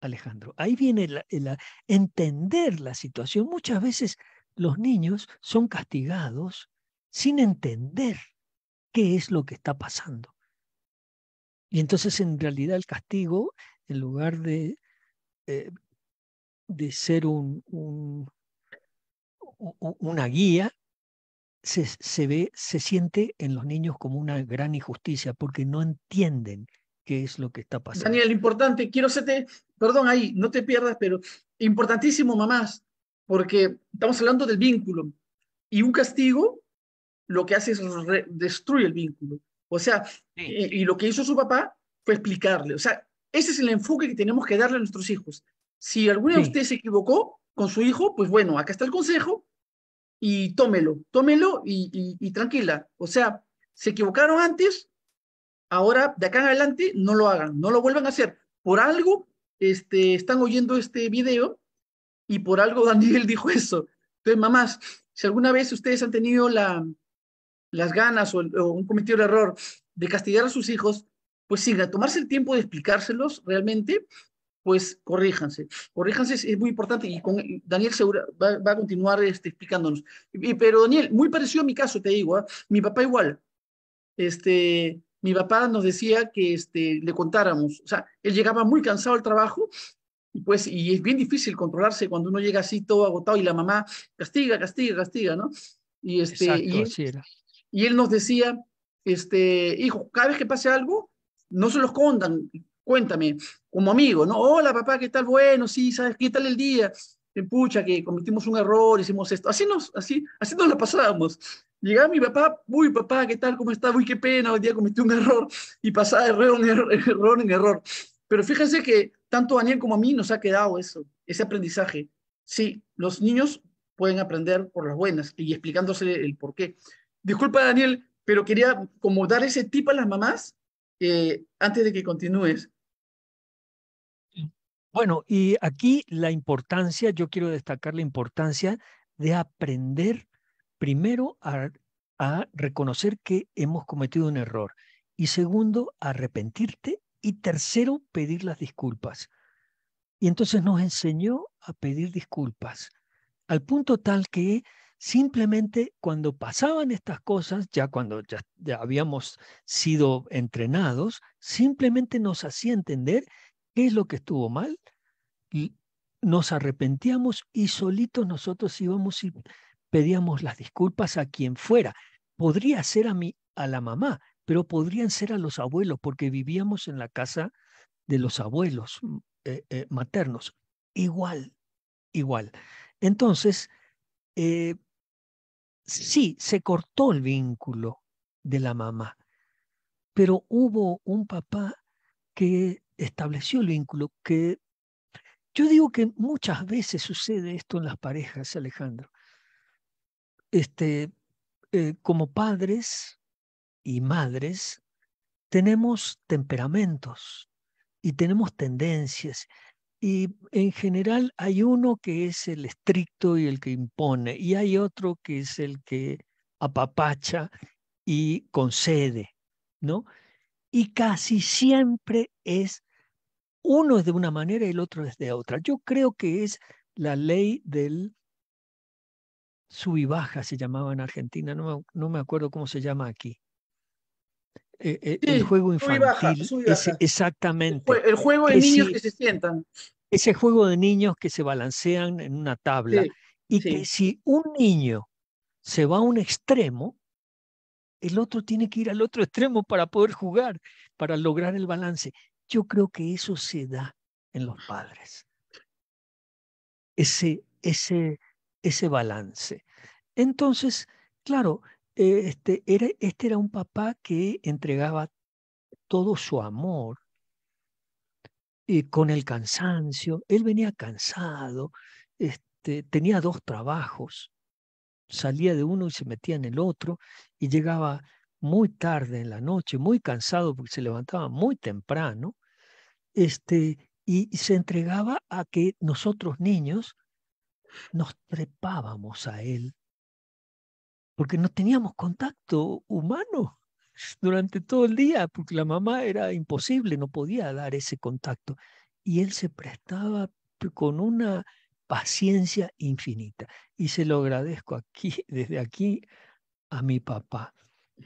Alejandro. Ahí viene el entender la situación. Muchas veces los niños son castigados sin entender qué es lo que está pasando. Y entonces en realidad el castigo, en lugar de eh, de ser un, un, una guía se, ve, se siente en los niños como una gran injusticia porque no entienden qué es lo que está pasando. Daniel, importante, quiero hacerte, perdón ahí, no te pierdas, pero importantísimo, mamás, porque estamos hablando del vínculo y un castigo lo que hace es destruir el vínculo. O sea, eh, y lo que hizo su papá fue explicarle, o sea, ese es el enfoque que tenemos que darle a nuestros hijos. Si alguna de ustedes se equivocó con su hijo, pues bueno, acá está el consejo y tómelo, tómelo y, tranquila. O sea, se equivocaron antes, ahora de acá en adelante no lo hagan, no lo vuelvan a hacer. Por algo este, están oyendo este video y por algo Daniel dijo eso. Entonces, mamás, si alguna vez ustedes han tenido las ganas o, un cometido el error de castigar a sus hijos, pues sin tomarse el tiempo de explicárselos realmente, pues corríjanse. Corríjanse es, muy importante y con, Daniel segura, va, a continuar este, explicándonos. pero Daniel, muy parecido a mi caso, te digo, ¿ah? mi papá igual. Este, mi papá nos decía que este, le contáramos, o sea, él llegaba muy cansado al trabajo y pues y es bien difícil controlarse cuando uno llega así todo agotado y la mamá castiga, castiga, castiga, ¿no? Y este y, él, y él nos decía, este, hijo, cada vez que pase algo, no se los contan, cuéntame, como amigo, ¿no? Hola papá, ¿qué tal? Bueno, sí, ¿sabes qué tal el día? Pucha, que cometimos un error, hicimos esto. Así nos, así, así nos la pasábamos. Llegaba mi papá, uy papá, ¿qué tal? ¿Cómo está? Uy, qué pena, hoy día cometí un error y pasaba error en error, error en error. Pero fíjense que tanto Daniel como a mí nos ha quedado eso, ese aprendizaje. Sí, los niños pueden aprender por las buenas y explicándose el por qué. Disculpa Daniel, pero quería como dar ese tip a las mamás eh, antes de que continúes. Bueno, y aquí la importancia, yo quiero destacar la importancia de aprender primero a, a reconocer que hemos cometido un error y segundo, arrepentirte y tercero, pedir las disculpas. Y entonces nos enseñó a pedir disculpas, al punto tal que Simplemente cuando pasaban estas cosas, ya cuando ya, habíamos sido entrenados, simplemente nos hacía entender qué es lo que estuvo mal, y nos arrepentíamos y solitos nosotros íbamos y pedíamos las disculpas a quien fuera. Podría ser a, mi, a la mamá, pero podrían ser a los abuelos, porque vivíamos en la casa de los abuelos mm, eh, eh, maternos. Igual, igual. Entonces, eh, sí, se cortó el vínculo de la mamá, pero hubo un papá que estableció el vínculo, que yo digo que muchas veces sucede esto en las parejas, Alejandro. Este, eh, como padres y madres, tenemos temperamentos y tenemos tendencias y en general hay uno que es el estricto y el que impone, y hay otro que es el que apapacha y concede, ¿no? Y casi siempre es, uno es de una manera y el otro es de otra. Yo creo que es la ley del sub baja, se llamaba en Argentina, no me acuerdo cómo se llama aquí. Eh, eh, el juego infantil. exactamente. El, juego de niños que se sientan. Ese juego de niños que se balancean en una tabla. y que si un niño se va a un extremo, el otro tiene que ir al otro extremo para poder jugar, para lograr el balance. Yo creo que eso se da en los padres. Ese, ese, ese balance. Entonces, claro, eh, este, era, este era un papá que entregaba todo su amor y eh, con el cansancio. Él venía cansado, este, tenía dos trabajos, salía de uno y se metía en el otro y llegaba muy tarde en la noche, muy cansado porque se levantaba muy temprano, este, y se entregaba a que nosotros niños nos trepábamos a él porque no teníamos contacto humano durante todo el día, porque la mamá era imposible, no podía dar ese contacto. Y él se prestaba con una paciencia infinita. Y se lo agradezco aquí, desde aquí, a mi papá,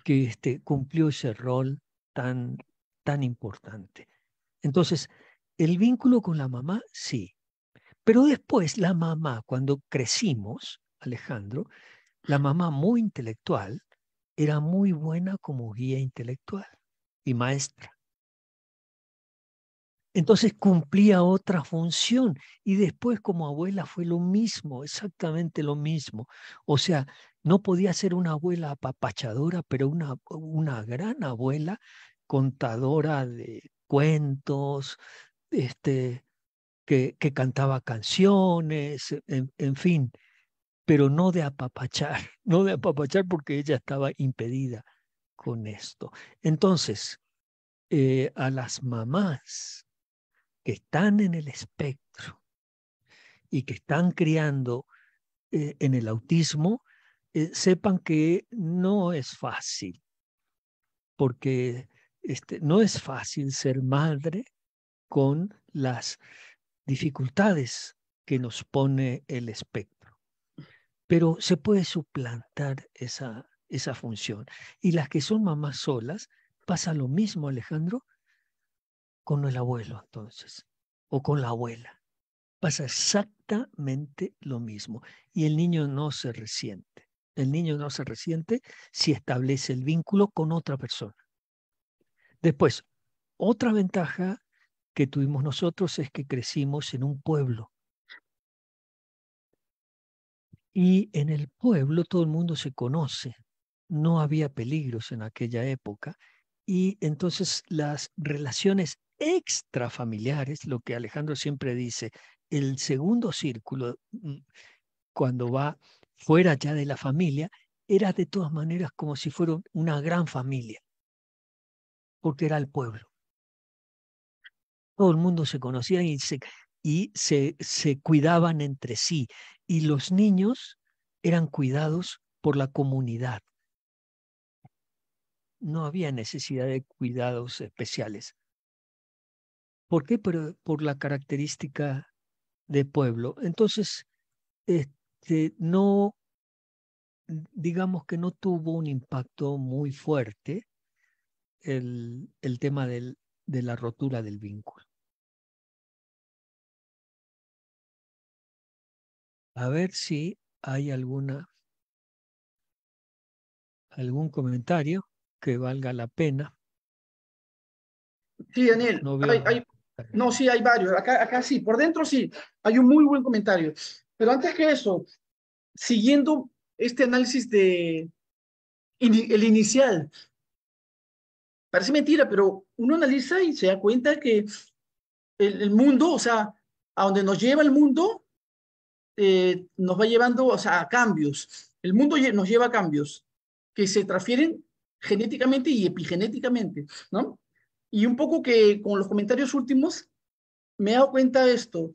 que este, cumplió ese rol tan, tan importante. Entonces, el vínculo con la mamá, sí. Pero después la mamá, cuando crecimos, Alejandro, la mamá muy intelectual era muy buena como guía intelectual y maestra. Entonces cumplía otra función y después como abuela fue lo mismo, exactamente lo mismo. O sea, no podía ser una abuela apapachadora, pero una, una gran abuela contadora de cuentos, este, que, que cantaba canciones, en fin, pero no de apapachar, no de apapachar porque ella estaba impedida con esto. Entonces, eh, a las mamás que están en el espectro y que están criando eh, en el autismo, eh, sepan que no es fácil, porque este, no es fácil ser madre con las dificultades que nos pone el espectro pero se puede suplantar esa, función. Y las que son mamás solas, pasa lo mismo, Alejandro, con el abuelo entonces, o con la abuela. Pasa exactamente lo mismo. Y el niño no se resiente. El niño no se resiente si establece el vínculo con otra persona. Después, otra ventaja que tuvimos nosotros es que crecimos en un pueblo y en el pueblo todo el mundo se conoce, no había peligros en aquella época y entonces las relaciones extrafamiliares, lo que Alejandro siempre dice, el segundo círculo, mm, cuando va fuera ya de la familia, era de todas maneras como si fuera una gran familia, porque era el pueblo. Todo el mundo se conocía y se cuidaban entre sí y los niños eran cuidados por la comunidad. No había necesidad de cuidados especiales. ¿Por qué? por la característica de pueblo. Entonces, este, no, digamos que no tuvo un impacto muy fuerte el, el tema de la rotura del vínculo. a ver si hay alguna algún comentario que valga la pena. Sí, Daniel. No, hay, no sí, hay varios. Acá, acá sí, por dentro sí, hay un muy buen comentario. Pero antes que eso, siguiendo este análisis de el inicial, parece mentira, pero uno analiza y se da cuenta que el mundo, o sea, a donde nos lleva el mundo, eh, nos va llevando a cambios. El mundo nos lleva a cambios que se transfieren genéticamente y epigenéticamente, ¿no? Y un poco que con los comentarios últimos me he dado cuenta de esto.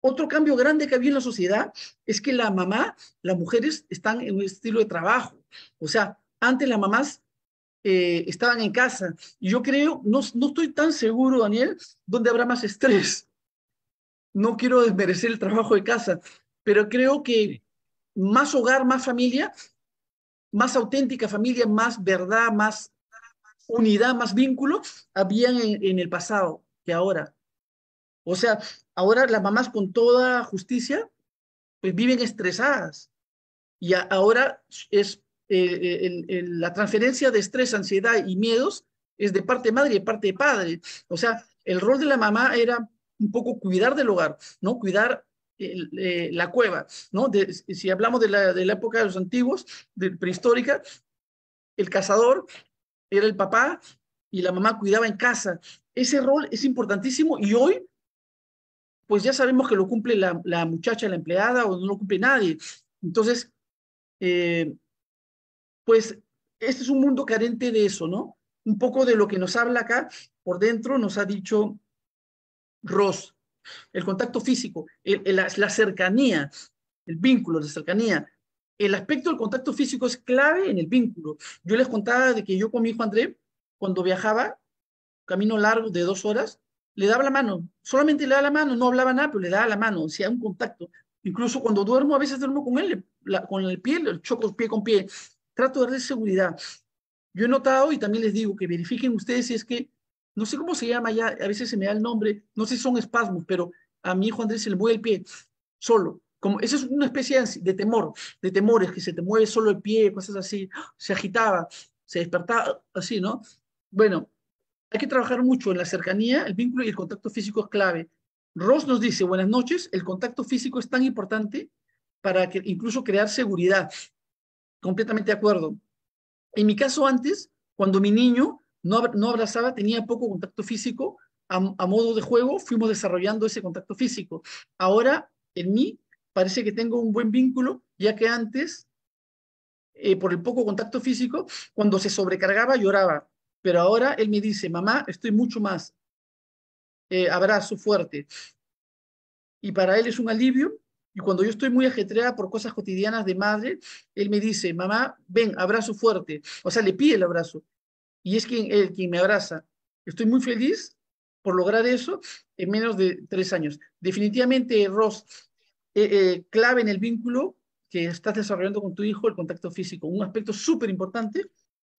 Otro cambio grande que había en la sociedad es que la mamá, las mujeres están en un estilo de trabajo. O sea, antes las mamás eh, estaban en casa. yo creo, no, no estoy tan seguro, Daniel, dónde habrá más estrés. No quiero desmerecer el trabajo de casa, pero creo que más hogar, más familia, más auténtica familia, más verdad, más unidad, más vínculo, habían en, el pasado que ahora. O sea, ahora las mamás con toda justicia, pues viven estresadas. Y ahora es eh, eh, la transferencia de estrés, ansiedad y miedos es de parte madre y de parte padre. O sea, el rol de la mamá era un poco cuidar del hogar, ¿no? Cuidar eh, la cueva, ¿no? si hablamos de la, época de los antiguos, de prehistórica, el cazador era el papá y la mamá cuidaba en casa. Ese rol es importantísimo y hoy, pues ya sabemos que lo cumple la, muchacha, la empleada o no lo cumple nadie. Entonces, eh, pues este es un mundo carente de eso, ¿no? Un poco de lo que nos habla acá por dentro nos ha dicho Ross, el contacto físico, la, cercanía, el vínculo, la cercanía. El aspecto del contacto físico es clave en el vínculo. Yo les contaba de que yo con mi hijo André, cuando viajaba, camino largo de dos horas, le daba la mano. Solamente le daba la mano, no hablaba nada, pero le daba la mano, o sea, un contacto. Incluso cuando duermo, a veces duermo con él, con el pie, el choco pie con pie. Trato de darle seguridad. Yo he notado, y también les digo que verifiquen ustedes si es que no sé cómo se llama ya, a veces se me da el nombre, no sé si son espasmos, pero a mi hijo Andrés se le mueve el pie solo. Como, esa es una especie de temor, de temores, que se te mueve solo el pie, cosas así, se agitaba, se despertaba, así, ¿no? Bueno, hay que trabajar mucho en la cercanía, el vínculo y el contacto físico es clave. Ross nos dice, buenas noches, el contacto físico es tan importante para que incluso crear seguridad. Completamente de acuerdo. En mi caso antes, cuando mi niño no, no abrazaba, tenía poco contacto físico, a, modo de juego fuimos desarrollando ese contacto físico. Ahora en mí parece que tengo un buen vínculo, ya que antes, eh, por el poco contacto físico, cuando se sobrecargaba lloraba, pero ahora él me dice, mamá, estoy mucho más, eh, abrazo fuerte. Y para él es un alivio. Y cuando yo estoy muy ajetreada por cosas cotidianas de madre, él me dice, mamá, ven, abrazo fuerte. O sea, le pide el abrazo y es quien, el que me abraza. Estoy muy feliz por lograr eso en menos de tres años. Definitivamente, Ross, eh, eh, clave en el vínculo que estás desarrollando con tu hijo, el contacto físico. Un aspecto súper importante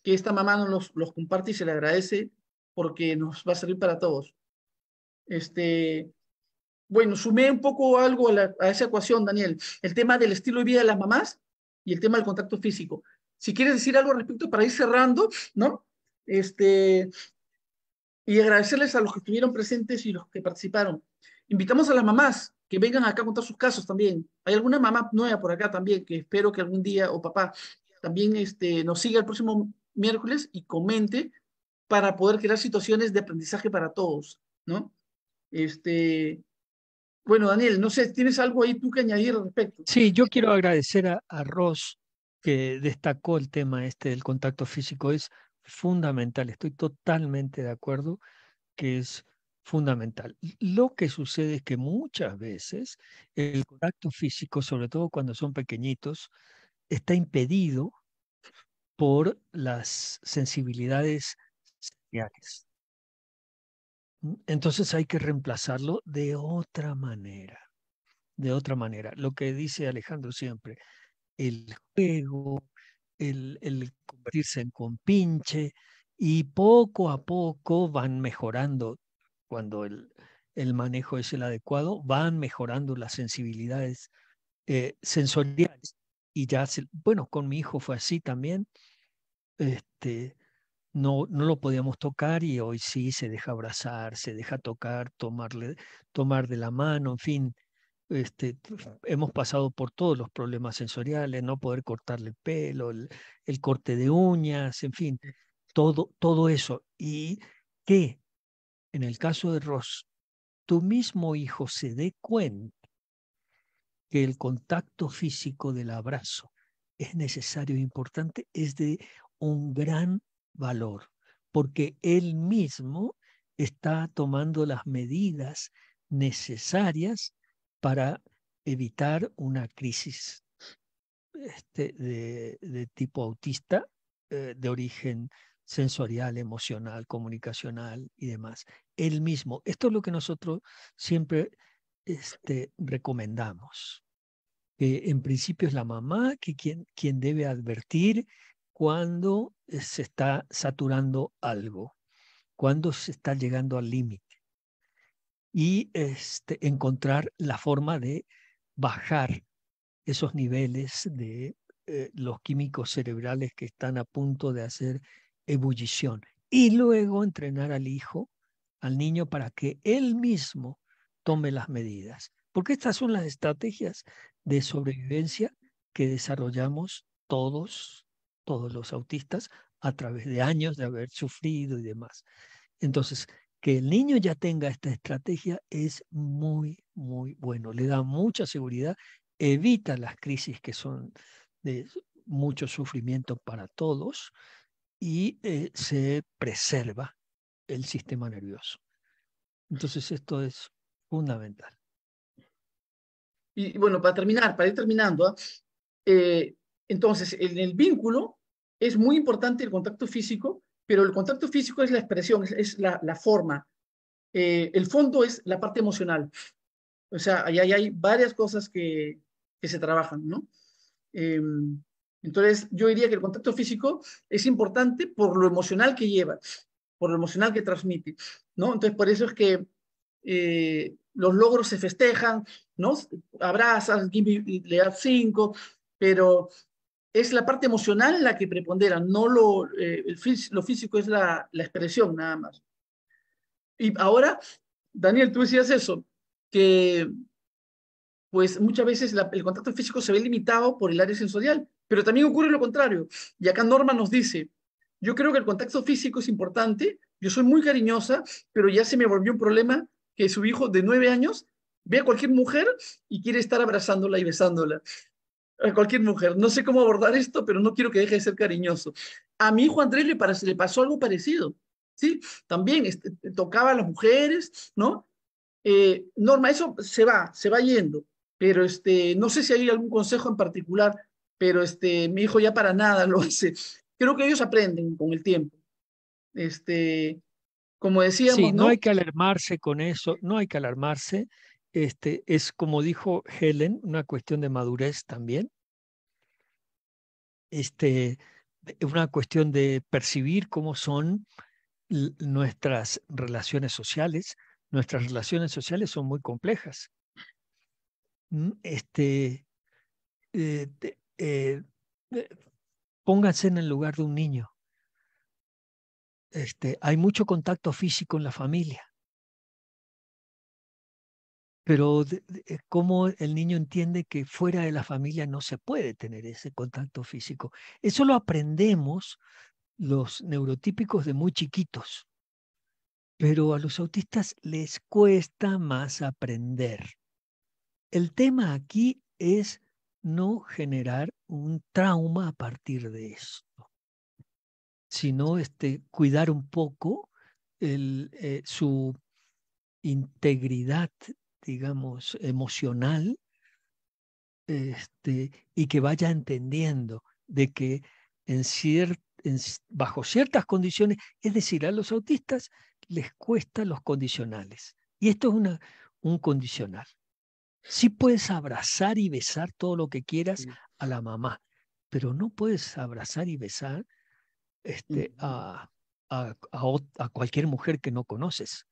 que esta mamá nos los, comparte y se le agradece porque nos va a servir para todos. Este, bueno, sumé un poco algo a, a, esa ecuación, Daniel, el tema del estilo de vida de las mamás y el tema del contacto físico. Si quieres decir algo al respecto para ir cerrando, ¿no? Este, y agradecerles a los que estuvieron presentes y los que participaron. Invitamos a las mamás que vengan acá a contar sus casos también. Hay alguna mamá nueva por acá también que espero que algún día o papá también este, nos siga el próximo miércoles y comente para poder crear situaciones de aprendizaje para todos, ¿no? Este, bueno, Daniel, no sé, ¿tienes algo ahí tú que añadir al respecto? Sí, yo quiero agradecer a, a Ross que destacó el tema este del contacto físico. Es, fundamental, estoy totalmente de acuerdo que es fundamental. Lo que sucede es que muchas veces el contacto físico, sobre todo cuando son pequeñitos, está impedido por las sensibilidades Entonces hay que reemplazarlo de otra manera, de otra manera. Lo que dice Alejandro siempre, el juego, el, convertirse en compinche y poco a poco van mejorando cuando el, manejo es el adecuado, van mejorando las sensibilidades eh, sensoriales. Y ya, bueno, con mi hijo fue así también. Este, no, no lo podíamos tocar y hoy sí se deja abrazar, se deja tocar, tomarle, tomar de la mano, en fin, este, hemos pasado por todos los problemas sensoriales, no poder cortarle el pelo, el, corte de uñas, en fin, todo, todo eso. Y que en el caso de Ross, tu mismo hijo se dé cuenta que el contacto físico del abrazo es necesario e importante, es de un gran valor, porque él mismo está tomando las medidas necesarias para evitar una crisis este, de, tipo autista, eh, de origen sensorial, emocional, comunicacional y demás. El mismo. Esto es lo que nosotros siempre este, recomendamos. en principio es la mamá que quien, quien debe advertir cuando se está saturando algo, cuando se está llegando al límite y este, encontrar la forma de bajar esos niveles de eh, los químicos cerebrales que están a punto de hacer ebullición. Y luego entrenar al hijo, al niño, para que él mismo tome las medidas. Porque estas son las estrategias de sobrevivencia que desarrollamos todos, todos los autistas, a través de años de haber sufrido y demás. Entonces, que el niño ya tenga esta estrategia es muy, muy bueno. Le da mucha seguridad, evita las crisis que son de mucho sufrimiento para todos y eh, se preserva el sistema nervioso. Entonces esto es fundamental. Y bueno, para terminar, para ir terminando, ¿ah? eh, entonces en el vínculo es muy importante el contacto físico pero el contacto físico es la expresión, es, la, forma. Eh, el fondo es la parte emocional. O sea, ahí, hay varias cosas que, que se trabajan, ¿no? Em, entonces, yo diría que el contacto físico es importante por lo emocional que lleva, por lo emocional que transmite, ¿no? Entonces, por eso es que eh, los logros se festejan, ¿no? Abrazas, le das cinco, pero es la parte emocional la que prepondera, no lo, eh, físico, lo físico es la, la, expresión nada más. Y ahora, Daniel, tú decías eso, que pues muchas veces el contacto físico se ve limitado por el área sensorial, pero también ocurre lo contrario. Y acá Norma nos dice, yo creo que el contacto físico es importante, yo soy muy cariñosa, pero ya se me volvió un problema que su hijo de nueve años ve a cualquier mujer y quiere estar abrazándola y besándola a cualquier mujer, no sé cómo abordar esto, pero no quiero que deje de ser cariñoso. A mi hijo Andrés le, le pasó algo parecido, ¿sí? También este, tocaba a las mujeres, ¿no? Eh, Norma, eso se va, se va yendo, pero este, no sé si hay algún consejo en particular, pero este, mi hijo ya para nada lo hace. Creo que ellos aprenden con el tiempo. Este, como decíamos. Sí, no hay que alarmarse con eso, no hay que alarmarse. Este, es como dijo Helen, una cuestión de madurez también. Este, una cuestión de percibir cómo son nuestras relaciones sociales. Nuestras relaciones sociales son muy complejas. Mm, este, eh, eh, eh, pónganse en el lugar de un niño. Este, hay mucho contacto físico en la familia pero eh, cómo el niño entiende que fuera de la familia no se puede tener ese contacto físico. Eso lo aprendemos los neurotípicos de muy chiquitos, pero a los autistas les cuesta más aprender. El tema aquí es no generar un trauma a partir de esto, sino este, cuidar un poco eh, su integridad digamos, emocional, este, y que vaya entendiendo de que en bajo ciertas condiciones, es decir, a los autistas les cuesta los condicionales. Y esto es una, un condicional. Sí puedes abrazar y besar todo lo que quieras a la mamá, pero no puedes abrazar y besar este, a, a cualquier mujer que no conoces.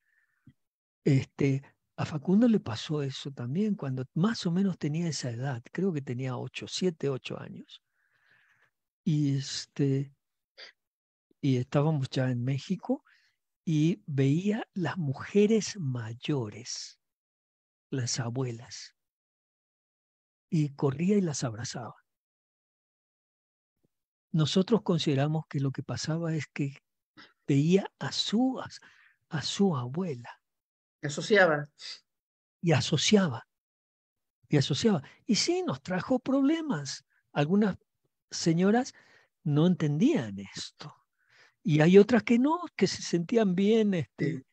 Este, a Facundo le pasó eso también cuando más o menos tenía esa edad, creo que tenía ocho, siete, ocho años. Y, este, y estábamos ya en México y veía las mujeres mayores, las abuelas, y corría y las abrazaba. Nosotros consideramos que lo que pasaba es que veía a su, a su abuela Asociaba. Y asociaba. Y asociaba. Y sí, nos trajo problemas. Algunas señoras no entendían esto. Y hay otras que no, que se sentían bien este,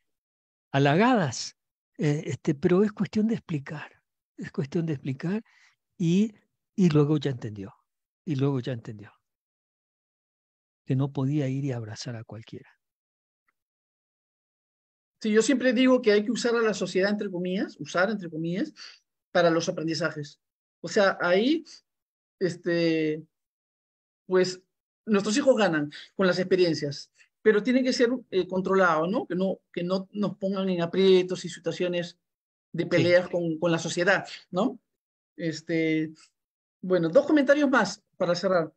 halagadas. Eh, este, pero es cuestión de explicar. Es cuestión de explicar y, y luego ya entendió. Y luego ya entendió. Que no podía ir y abrazar a cualquiera. Sí, yo siempre digo que hay que usar a la sociedad, entre comillas, usar, entre comillas, para los aprendizajes. O sea, ahí, este, pues, nuestros hijos ganan con las experiencias, pero tiene que ser eh, controlados, ¿no? Que, ¿no? que no nos pongan en aprietos y situaciones de peleas con, con, la sociedad, ¿no? Este, bueno, dos comentarios más para cerrar.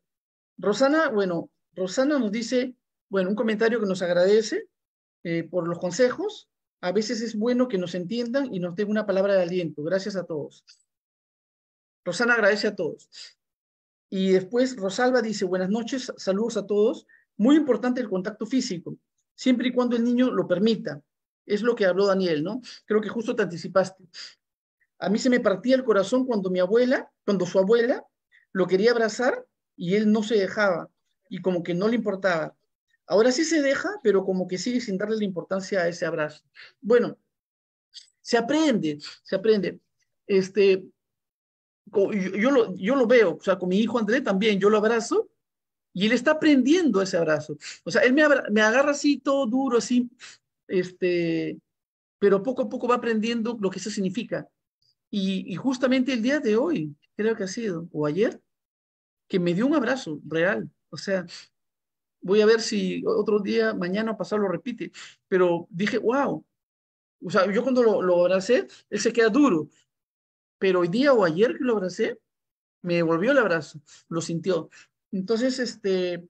Rosana, bueno, Rosana nos dice, bueno, un comentario que nos agradece, eh, por los consejos. A veces es bueno que nos entiendan y nos den una palabra de aliento. Gracias a todos. Rosana agradece a todos. Y después Rosalba dice, buenas noches, saludos a todos. Muy importante el contacto físico, siempre y cuando el niño lo permita. Es lo que habló Daniel, ¿no? Creo que justo te anticipaste. A mí se me partía el corazón cuando mi abuela, cuando su abuela lo quería abrazar y él no se dejaba y como que no le importaba. Ahora sí se deja, pero como que sigue sin darle la importancia a ese abrazo. Bueno, se aprende, se aprende. Este, yo, lo, yo lo veo, o sea, con mi hijo André también, yo lo abrazo y él está aprendiendo ese abrazo. O sea, él me, me agarra así todo duro, así, este, pero poco a poco va aprendiendo lo que eso significa. Y, y justamente el día de hoy, creo que ha sido, o ayer, que me dio un abrazo real. O sea, voy a ver si otro día, mañana pasado lo repite. Pero dije, wow. O sea, yo cuando lo, lo abracé, él se queda duro. Pero hoy día o ayer que lo abracé, me volvió el abrazo, lo sintió. Entonces, este,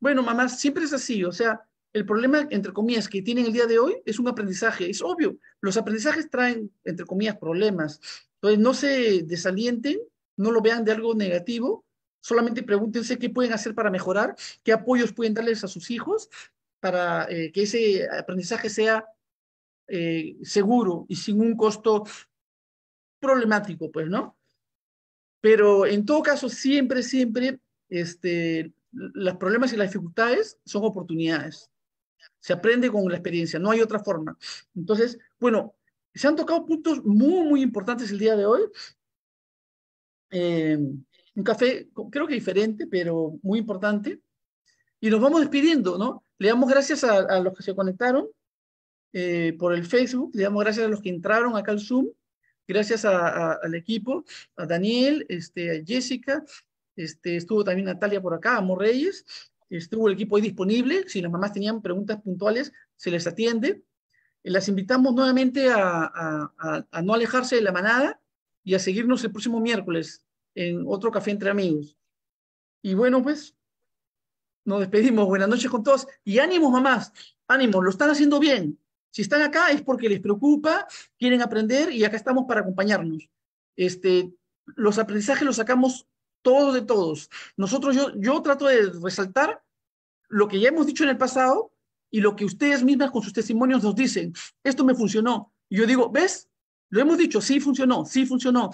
bueno, mamá, siempre es así. O sea, el problema, entre comillas, que tienen el día de hoy es un aprendizaje. Es obvio, los aprendizajes traen, entre comillas, problemas. Entonces, no se desalienten, no lo vean de algo negativo, solamente pregúntense qué pueden hacer para mejorar, qué apoyos pueden darles a sus hijos para eh, que ese aprendizaje sea eh, seguro y sin un costo problemático, pues, ¿no? Pero en todo caso, siempre, siempre, este, los problemas y las dificultades son oportunidades. Se aprende con la experiencia, no hay otra forma. Entonces, bueno, se han tocado puntos muy, muy importantes el día de hoy. Eh, un café creo que diferente, pero muy importante. Y nos vamos despidiendo, ¿no? Le damos gracias a, los que se conectaron eh, por el Facebook, le damos gracias a los que entraron acá al Zoom, gracias al equipo, a Daniel, este, a Jessica, este, estuvo también Natalia por acá, a Reyes, estuvo el equipo ahí disponible, si las mamás tenían preguntas puntuales, se les atiende. Eh, las invitamos nuevamente a, a no alejarse de la manada y a seguirnos el próximo miércoles en otro café entre amigos. Y bueno, pues nos despedimos. Buenas noches con todos. Y ánimos, mamás. Ánimos, lo están haciendo bien. Si están acá es porque les preocupa, quieren aprender y acá estamos para acompañarnos. Este, los aprendizajes los sacamos todos de todos. Nosotros, yo, yo trato de resaltar lo que ya hemos dicho en el pasado y lo que ustedes mismas con sus testimonios nos dicen. Esto me funcionó. Y yo digo, ¿ves? Lo hemos dicho, sí funcionó, sí funcionó,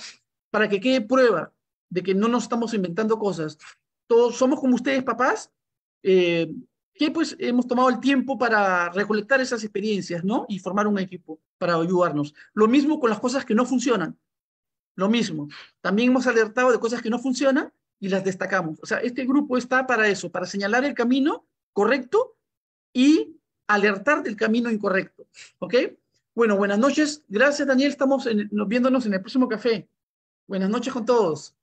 para que quede prueba de que no nos estamos inventando cosas. Todos somos como ustedes, papás, eh, que pues hemos tomado el tiempo para recolectar esas experiencias, ¿no? Y formar un equipo para ayudarnos. Lo mismo con las cosas que no funcionan. Lo mismo. También hemos alertado de cosas que no funcionan y las destacamos. O sea, este grupo está para eso, para señalar el camino correcto y alertar del camino incorrecto. ¿Ok? Bueno, buenas noches. Gracias, Daniel. Estamos viéndonos en el próximo café. Buenas noches con todos.